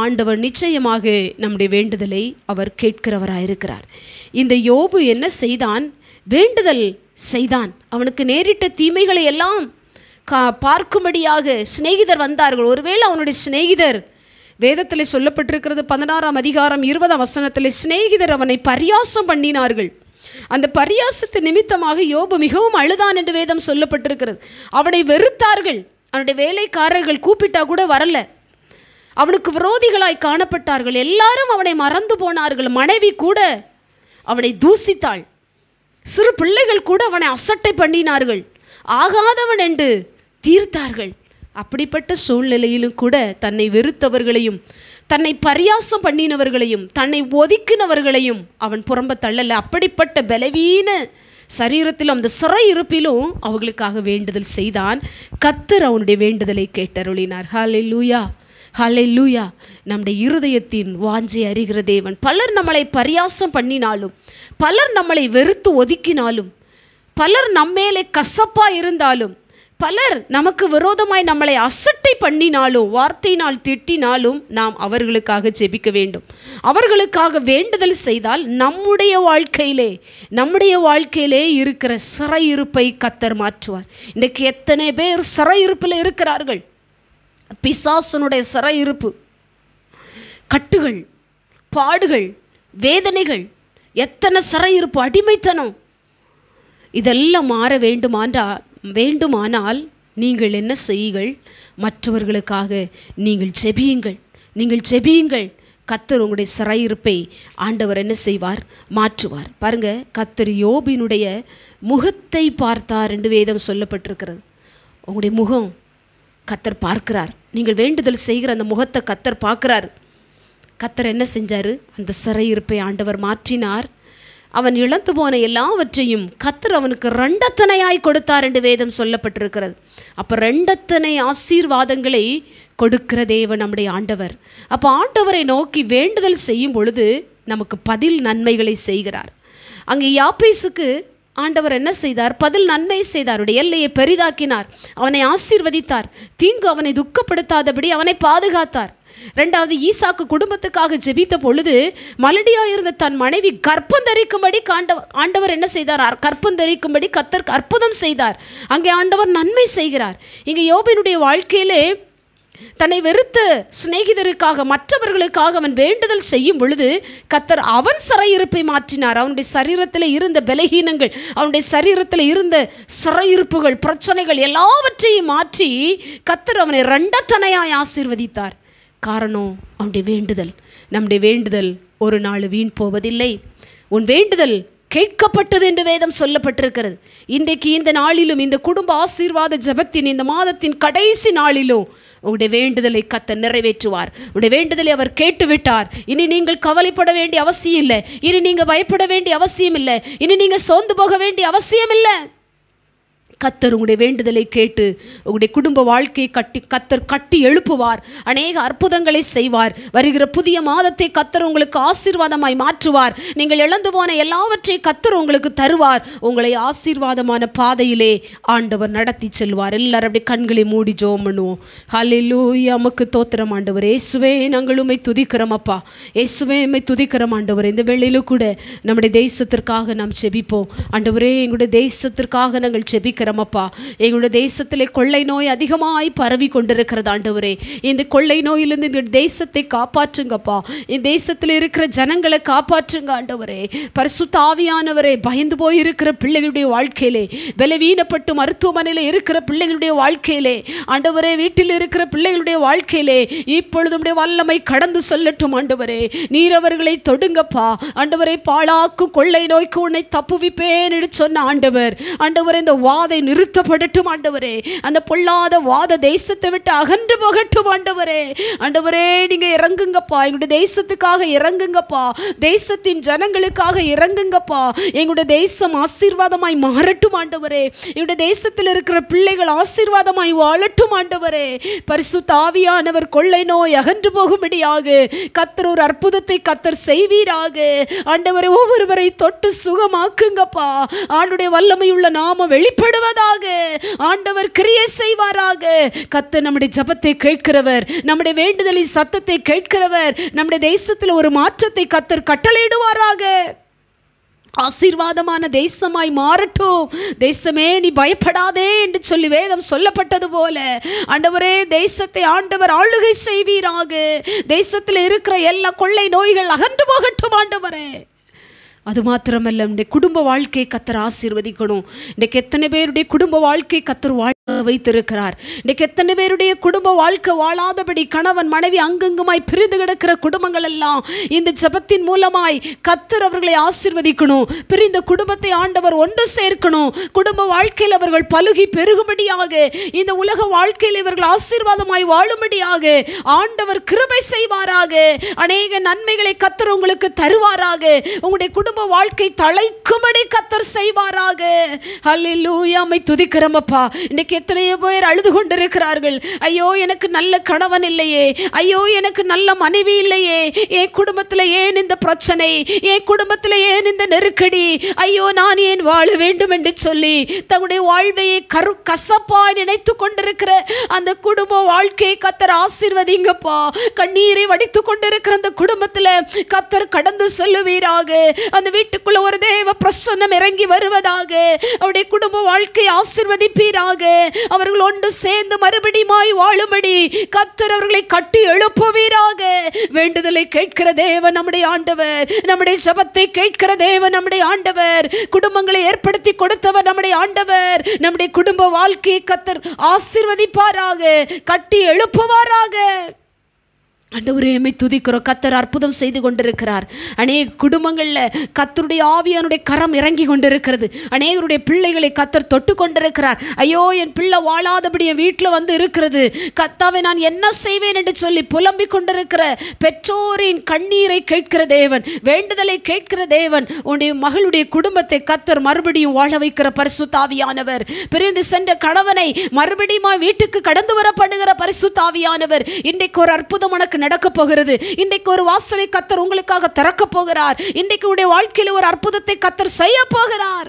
ஆண்டவர் நிச்சயமாக நம்முடைய வேண்டுதலை அவர் கேட்கிறவராயிருக்கிறார் இந்த யோபு என்ன செய்தான் வேண்டுதல் செய்தான் அவனுக்கு நேரிட்ட தீமைகளை எல்லாம் கா பார்க்கும்படியாக சிநேகிதர் வந்தார்கள் ஒருவேளை அவனுடைய சிநேகிதர் வேதத்தில் சொல்லப்பட்டிருக்கிறது பதினாறாம் அதிகாரம் இருபதாம் வசனத்தில் சிநேகிதர் அவனை பரியாசம் பண்ணினார்கள் அந்த பரியாசத்து நிமித்தமாக யோபு மிகவும் அழுதான் என்று வேதம் சொல்லப்பட்டிருக்கிறது அவனை வெறுத்தார்கள் அவனுடைய வேலைக்காரர்கள் கூப்பிட்டா கூட வரல அவனுக்கு விரோதிகளாய் காணப்பட்டார்கள் எல்லாரும் அவனை மறந்து போனார்கள் மனைவி கூட அவனை தூசித்தாள் சிறு பிள்ளைகள் கூட அவனை அசட்டை பண்ணினார்கள் ஆகாதவன் என்று தீர்த்தார்கள் அப்படிப்பட்ட சூழ்நிலையிலும் கூட தன்னை வெறுத்தவர்களையும் தன்னை பரியாசம் பண்ணினவர்களையும் தன்னை ஒதுக்கினவர்களையும் அவன் புறம்ப தள்ளல அப்படிப்பட்ட பலவீன சரீரத்திலும் அந்த சிறை இருப்பிலும் அவர்களுக்காக வேண்டுதல் செய்தான் கத்தர் அவனுடைய வேண்டுதலை கேட்டருளினார் ஹாலே லூயா ஹலை லூயா நம்முடைய இருதயத்தின் வாஞ்சை அறிகிற தேவன் பலர் நம்மளை பரியாசம் பண்ணினாலும் பலர் நம்மளை வெறுத்து ஒதுக்கினாலும் பலர் நம்மேலே கசப்பாக இருந்தாலும் பலர் நமக்கு விரோதமாய் நம்மளை அசட்டை பண்ணினாலும் வார்த்தையினால் திட்டினாலும் நாம் அவர்களுக்காக ஜெபிக்க வேண்டும் அவர்களுக்காக வேண்டுதல் செய்தால் நம்முடைய வாழ்க்கையிலே நம்முடைய வாழ்க்கையிலே இருக்கிற சிறையிருப்பை கத்தர் மாற்றுவார் இன்றைக்கு எத்தனை பேர் சிறையிருப்பில் இருக்கிறார்கள் பிசாசனுடைய சிறையிருப்பு கட்டுகள் பாடுகள் வேதனைகள் எத்தனை சிறையிருப்பு அடிமைத்தனம் இதெல்லாம் மாற வேண்டுமான்றால் வேண்டுமானால் நீங்கள் என்ன செய்யுங்கள் மற்றவர்களுக்காக நீங்கள் செபியுங்கள் நீங்கள் செபியுங்கள் கத்தர் உங்களுடைய சிறையிருப்பை ஆண்டவர் என்ன செய்வார் மாற்றுவார் பாருங்க கத்தர் யோபினுடைய முகத்தை பார்த்தார் என்று வேதம் சொல்லப்பட்டிருக்கிறது உங்களுடைய முகம் கத்தர் பார்க்கிறார் நீங்கள் வேண்டுதல் செய்கிற அந்த முகத்தை கத்தர் பார்க்கிறார் கத்தர் என்ன செஞ்சார் அந்த சிறையிருப்பை ஆண்டவர் மாற்றினார் அவன் இழந்து போன எல்லாவற்றையும் கத்தர் அவனுக்கு ரெண்டத்தனையாய் கொடுத்தார் என்று வேதம் சொல்லப்பட்டிருக்கிறது அப்போ ரெண்டத்தனை ஆசீர்வாதங்களை கொடுக்கிற தேவன் நம்முடைய ஆண்டவர் அப்போ ஆண்டவரை நோக்கி வேண்டுதல் செய்யும் பொழுது நமக்கு பதில் நன்மைகளை செய்கிறார் அங்கே யாப்பீஸுக்கு ஆண்டவர் என்ன செய்தார் பதில் நன்மை செய்தார் உடைய எல்லையை பெரிதாக்கினார் அவனை ஆசீர்வதித்தார் தீங்கு அவனை துக்கப்படுத்தாதபடி அவனை பாதுகாத்தார் ரெண்டாவது ஈசாக்கு குடும்பத்துக்காக ஜெபித்த பொழுது மலடியாக இருந்த தன் மனைவி கற்பந்தரிக்கும்படி காண்டவர் ஆண்டவர் என்ன செய்தார் கற்பந்தரிக்கும்படி கத்தர் அற்புதம் செய்தார் அங்கே ஆண்டவர் நன்மை செய்கிறார் இங்கே யோபினுடைய வாழ்க்கையிலே தன்னை வெறுத்த சிநேகிதருக்காக மற்றவர்களுக்காக அவன் வேண்டுதல் செய்யும் பொழுது கத்தர் அவன் சிறையிருப்பை மாற்றினார் அவனுடைய சரீரத்தில் இருந்த பலகீனங்கள் அவனுடைய சரீரத்தில் இருந்த சிறையிருப்புகள் பிரச்சனைகள் எல்லாவற்றையும் மாற்றி கத்தர் அவனை ரெண்டத்தனையாய் ஆசீர்வதித்தார் காரணம் அவனுடைய வேண்டுதல் நம்முடைய வேண்டுதல் ஒரு நாள் வீண் போவதில்லை உன் வேண்டுதல் கேட்கப்பட்டது என்று வேதம் சொல்லப்பட்டிருக்கிறது இன்றைக்கு இந்த நாளிலும் இந்த குடும்ப ஆசீர்வாத ஜபத்தின் இந்த மாதத்தின் கடைசி நாளிலும் உங்களுடைய வேண்டுதலை கத்த நிறைவேற்றுவார் உங்களுடைய வேண்டுதலை அவர் கேட்டுவிட்டார் இனி நீங்கள் கவலைப்பட வேண்டிய அவசியம் இல்லை இனி நீங்கள் பயப்பட வேண்டிய அவசியம் இல்லை இனி நீங்கள் சோர்ந்து போக வேண்டிய அவசியம் இல்லை கத்தர் உங்களுடைய வேண்டுதலை கேட்டு உங்களுடைய குடும்ப வாழ்க்கையை கட்டி கத்தர் கட்டி எழுப்புவார் அநேக அற்புதங்களை செய்வார் வருகிற புதிய மாதத்தை கத்தர் உங்களுக்கு ஆசீர்வாதமாய் மாற்றுவார் நீங்கள் இழந்து போன எல்லாவற்றையும் கத்தர் உங்களுக்கு தருவார் உங்களை ஆசீர்வாதமான பாதையிலே ஆண்டவர் நடத்தி செல்வார் எல்லாரும் அப்படி கண்களை மூடி ஜோம் பண்ணுவோம் ஹலிலூ அமுக்கு தோத்திரம் ஆண்டவர் ஏசுவே நாங்கள் உண்மை துதிக்கிறோம் அப்பா ஏசுவே உண்மை துதிக்கிறோம் ஆண்டவர் இந்த வேளையிலும் கூட நம்முடைய தேசத்திற்காக நாம் செபிப்போம் ஆண்டவரே எங்களுடைய தேசத்திற்காக நாங்கள் செபிக்கிறோம் ஸ்தோத்திரம் அப்பா எங்களுடைய தேசத்திலே கொள்ளை நோய் அதிகமாய் பரவி கொண்டிருக்கிறது ஆண்டவரே இந்த கொள்ளை நோயிலிருந்து இந்த தேசத்தை காப்பாற்றுங்கப்பா இந்த தேசத்தில் இருக்கிற ஜனங்களை காப்பாற்றுங்க ஆண்டவரே பரிசுத்தாவியானவரே பயந்து போய் இருக்கிற பிள்ளைகளுடைய வாழ்க்கையிலே பலவீனப்பட்டு மருத்துவமனையில் இருக்கிற பிள்ளைகளுடைய வாழ்க்கையிலே ஆண்டவரே வீட்டில் இருக்கிற பிள்ளைகளுடைய வாழ்க்கையிலே இப்பொழுது வல்லமை கடந்து சொல்லட்டும் ஆண்டவரே நீர் அவர்களை தொடுங்கப்பா ஆண்டவரை பாழாக்கு கொள்ளை நோய்க்கு உன்னை தப்புவிப்பேன் சொன்ன ஆண்டவர் ஆண்டவர் இந்த வாதை வார்த்தை நிறுத்தப்படட்டும் ஆண்டவரே அந்த பொல்லாத வாத தேசத்தை விட்டு அகன்று போகட்டும் ஆண்டவரே ஆண்டவரே நீங்க இறங்குங்கப்பா எங்களுடைய தேசத்துக்காக இறங்குங்கப்பா தேசத்தின் ஜனங்களுக்காக இறங்குங்கப்பா எங்களுடைய தேசம் ஆசீர்வாதமாய் மாறட்டும் ஆண்டவரே எங்களுடைய தேசத்தில் இருக்கிற பிள்ளைகள் ஆசீர்வாதமாய் வாழட்டும் ஆண்டவரே பரிசு தாவியானவர் கொள்ளை நோய் அகன்று போகும்படியாக கத்தர் ஒரு அற்புதத்தை கத்தர் செய்வீராக ஆண்டவரை ஒவ்வொருவரை தொட்டு சுகமாக்குங்கப்பா ஆண்டுடைய வல்லமையுள்ள நாம வெளிப்படுவ செய்வதாக ஆண்டவர் கிரியை செய்வாராக கத்த நம்முடைய ஜபத்தை கேட்கிறவர் நம்முடைய வேண்டுதலின் சத்தத்தை கேட்கிறவர் நம்முடைய தேசத்தில் ஒரு மாற்றத்தை கத்தர் கட்டளையிடுவாராக ஆசீர்வாதமான தேசமாய் மாறட்டும் தேசமே நீ பயப்படாதே என்று சொல்லி வேதம் சொல்லப்பட்டது போல ஆண்டவரே தேசத்தை ஆண்டவர் ஆளுகை செய்வீராக தேசத்தில் இருக்கிற எல்லா கொள்ளை நோய்கள் அகன்று போகட்டும் ஆண்டவரே அது மாத்திரமல்ல குடும்ப வாழ்க்கையை கத்தர் ஆசீர்வதிக்கணும் இன்றைக்கு எத்தனை பேருடைய குடும்ப வாழ்க்கை கத்தர் வாழ் வைத்திருக்கிறார் இன்னைக்கு எத்தனை பேருடைய குடும்ப வாழ்க்கை வாழாதபடி கணவன் மனைவி அங்கங்குமாய் பிரிந்து கிடக்கிற குடும்பங்கள் எல்லாம் இந்த ஜபத்தின் மூலமாய் கத்தர் அவர்களை ஆசிர்வதிக்கணும் பிரிந்த குடும்பத்தை ஆண்டவர் ஒன்று சேர்க்கணும் குடும்ப வாழ்க்கையில் அவர்கள் பழுகி பெருகும்படியாக இந்த உலக வாழ்க்கையில் இவர்கள் ஆசீர்வாதமாய் வாழும்படியாக ஆண்டவர் கிருபை செய்வாராக அநேக நன்மைகளை கத்தர் உங்களுக்கு தருவாராக உங்களுடைய குடும்ப வாழ்க்கை தலைக்கும்படி கத்தர் செய்வாராக அல்லூயா அம்மை துதிக்கிறமப்பா இன்னைக்கு எத்தனையோ பேர் அழுது கொண்டிருக்கிறார்கள் ஐயோ எனக்கு நல்ல கணவன் இல்லையே ஐயோ எனக்கு நல்ல மனைவி இல்லையே என் குடும்பத்தில் ஏன் இந்த பிரச்சனை என் குடும்பத்தில் ஏன் இந்த நெருக்கடி ஐயோ நான் ஏன் வாழ வேண்டும் என்று சொல்லி தங்களுடைய வாழ்வையை கரு கசப்பாய் நினைத்து கொண்டிருக்கிற அந்த குடும்ப வாழ்க்கையை கத்தர் ஆசிர்வதிங்கப்பா கண்ணீரை வடித்து கொண்டிருக்கிற அந்த குடும்பத்தில் கத்தர் கடந்து சொல்லுவீராக அந்த வீட்டுக்குள்ள ஒரு தேவ பிரசன்னம் இறங்கி வருவதாக அவருடைய குடும்ப வாழ்க்கையை ஆசிர்வதிப்பீராக அவர்கள் ஒன்று சேர்ந்து மறுபடியுமாய் வாழும்படி கத்தர் அவர்களை கட்டி எழுப்புவீராக வேண்டுதலை கேட்கிற தேவன் நம்முடைய ஆண்டவர் நம்முடைய சபத்தை கேட்கிற தேவன் நம்முடைய ஆண்டவர் குடும்பங்களை ஏற்படுத்தி கொடுத்தவர் நம்முடைய ஆண்டவர் நம்முடைய குடும்ப வாழ்க்கையை கத்தர் ஆசிர்வதிப்பாராக கட்டி எழுப்புவாராக அண்டவரையுமே துதிக்கிறோம் கத்தர் அற்புதம் செய்து கொண்டிருக்கிறார் அநேக குடும்பங்களில் கத்தருடைய ஆவியானுடைய கரம் இறங்கி கொண்டிருக்கிறது அநேகருடைய பிள்ளைகளை கத்தர் தொட்டு கொண்டிருக்கிறார் ஐயோ என் பிள்ளை வாழாதபடி என் வீட்டில் வந்து இருக்கிறது கத்தாவை நான் என்ன செய்வேன் என்று சொல்லி புலம்பிக் கொண்டிருக்கிற பெற்றோரின் கண்ணீரை கேட்கிற தேவன் வேண்டுதலை கேட்கிற தேவன் உன்னுடைய மகளுடைய குடும்பத்தை கத்தர் மறுபடியும் வாழ வைக்கிற பரிசுத்தாவியானவர் பிரிந்து சென்ற கணவனை மறுபடியும் வீட்டுக்கு கடந்து வரப்படுகிற பரிசுத்தாவியானவர் இன்றைக்கு ஒரு அற்புதம் உங்களுக்கு நடக்க போகிறது இன்றைக்கு ஒரு வாசலை கத்தர் உங்களுக்காக திறக்க போகிறார் இன்றைக்கு உடைய வாழ்க்கையில் ஒரு அற்புதத்தை கத்தர் செய்ய போகிறார்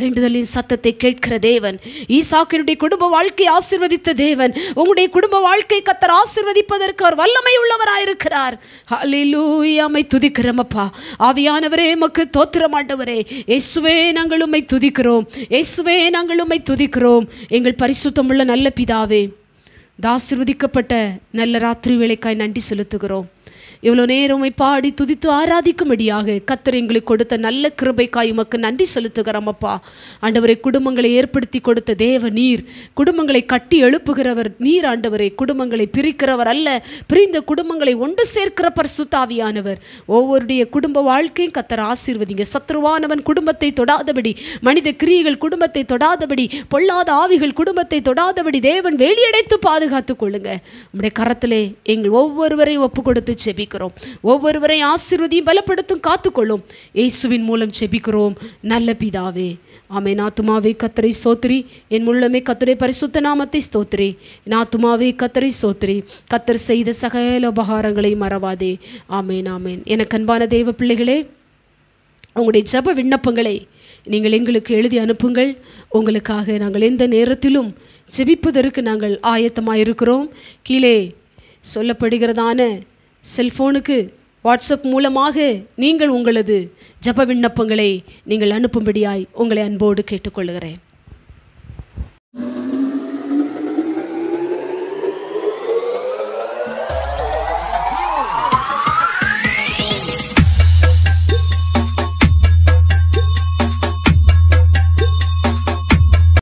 வேண்டுதலின் சத்தத்தை கேட்கிற தேவன் ஈசாக்கினுடைய குடும்ப வாழ்க்கையை ஆசிர்வதித்த தேவன் உங்களுடைய குடும்ப வாழ்க்கை கத்தர் ஆசிர்வதிப்பதற்கு அவர் வல்லமை உள்ளவராயிருக்கிறார் அலிலூயாமை துதிக்கிறோமப்பா ஆவியானவரே மக்கு தோத்திரமாண்டவரே எஸ்வே நாங்கள் உம்மை துதிக்கிறோம் எஸ்வே நாங்கள் உம்மை துதிக்கிறோம் எங்கள் பரிசுத்தமுள்ள நல்ல பிதாவே இந்த ஆசிர்வதிக்கப்பட்ட நல்ல ராத்திரி வேலைக்காய் நன்றி செலுத்துகிறோம் இவ்வளோ நேரம் பாடி துதித்து ஆராதிக்கும்படியாக கத்தர் எங்களுக்கு கொடுத்த நல்ல கிருபைக்காய் உமக்கு நன்றி செலுத்துகிறோம் அப்பா ஆண்டவரை குடும்பங்களை ஏற்படுத்தி கொடுத்த தேவ நீர் குடும்பங்களை கட்டி எழுப்புகிறவர் நீர் ஆண்டவரை குடும்பங்களை பிரிக்கிறவர் அல்ல பிரிந்த குடும்பங்களை ஒன்று சேர்க்கிற தாவியானவர் ஒவ்வொருடைய குடும்ப வாழ்க்கையும் கத்தர் ஆசீர்வதிங்க சத்ருவானவன் குடும்பத்தை தொடாதபடி மனித கிரியைகள் குடும்பத்தை தொடாதபடி பொல்லாத ஆவிகள் குடும்பத்தை தொடாதபடி தேவன் வேலியடைத்து பாதுகாத்துக் கொள்ளுங்க நம்முடைய கரத்திலே எங்கள் ஒவ்வொருவரையும் ஒப்பு கொடுத்து செபிக்க ஜெபிக்கிறோம் ஒவ்வொருவரை ஆசிர்வதியும் பலப்படுத்தும் காத்துக்கொள்ளும் இயேசுவின் மூலம் ஜெபிக்கிறோம் நல்ல பிதாவே ஆமே நாத்துமாவே கத்தரை சோத்திரி என் உள்ளமே கத்தரை பரிசுத்த நாமத்தை ஸ்தோத்திரி நாத்துமாவே கத்தரை சோத்திரி கத்தர் செய்த சகல உபகாரங்களை மறவாதே ஆமேன் ஆமேன் எனக்கு அன்பான தெய்வ பிள்ளைகளே உங்களுடைய ஜப விண்ணப்பங்களை நீங்கள் எங்களுக்கு எழுதி அனுப்புங்கள் உங்களுக்காக நாங்கள் எந்த நேரத்திலும் ஜெபிப்பதற்கு நாங்கள் ஆயத்தமாக இருக்கிறோம் கீழே சொல்லப்படுகிறதான செல்ஃபோனுக்கு வாட்ஸ்அப் மூலமாக நீங்கள் உங்களது ஜப விண்ணப்பங்களை நீங்கள் அனுப்பும்படியாய் உங்களை அன்போடு கேட்டுக்கொள்கிறேன்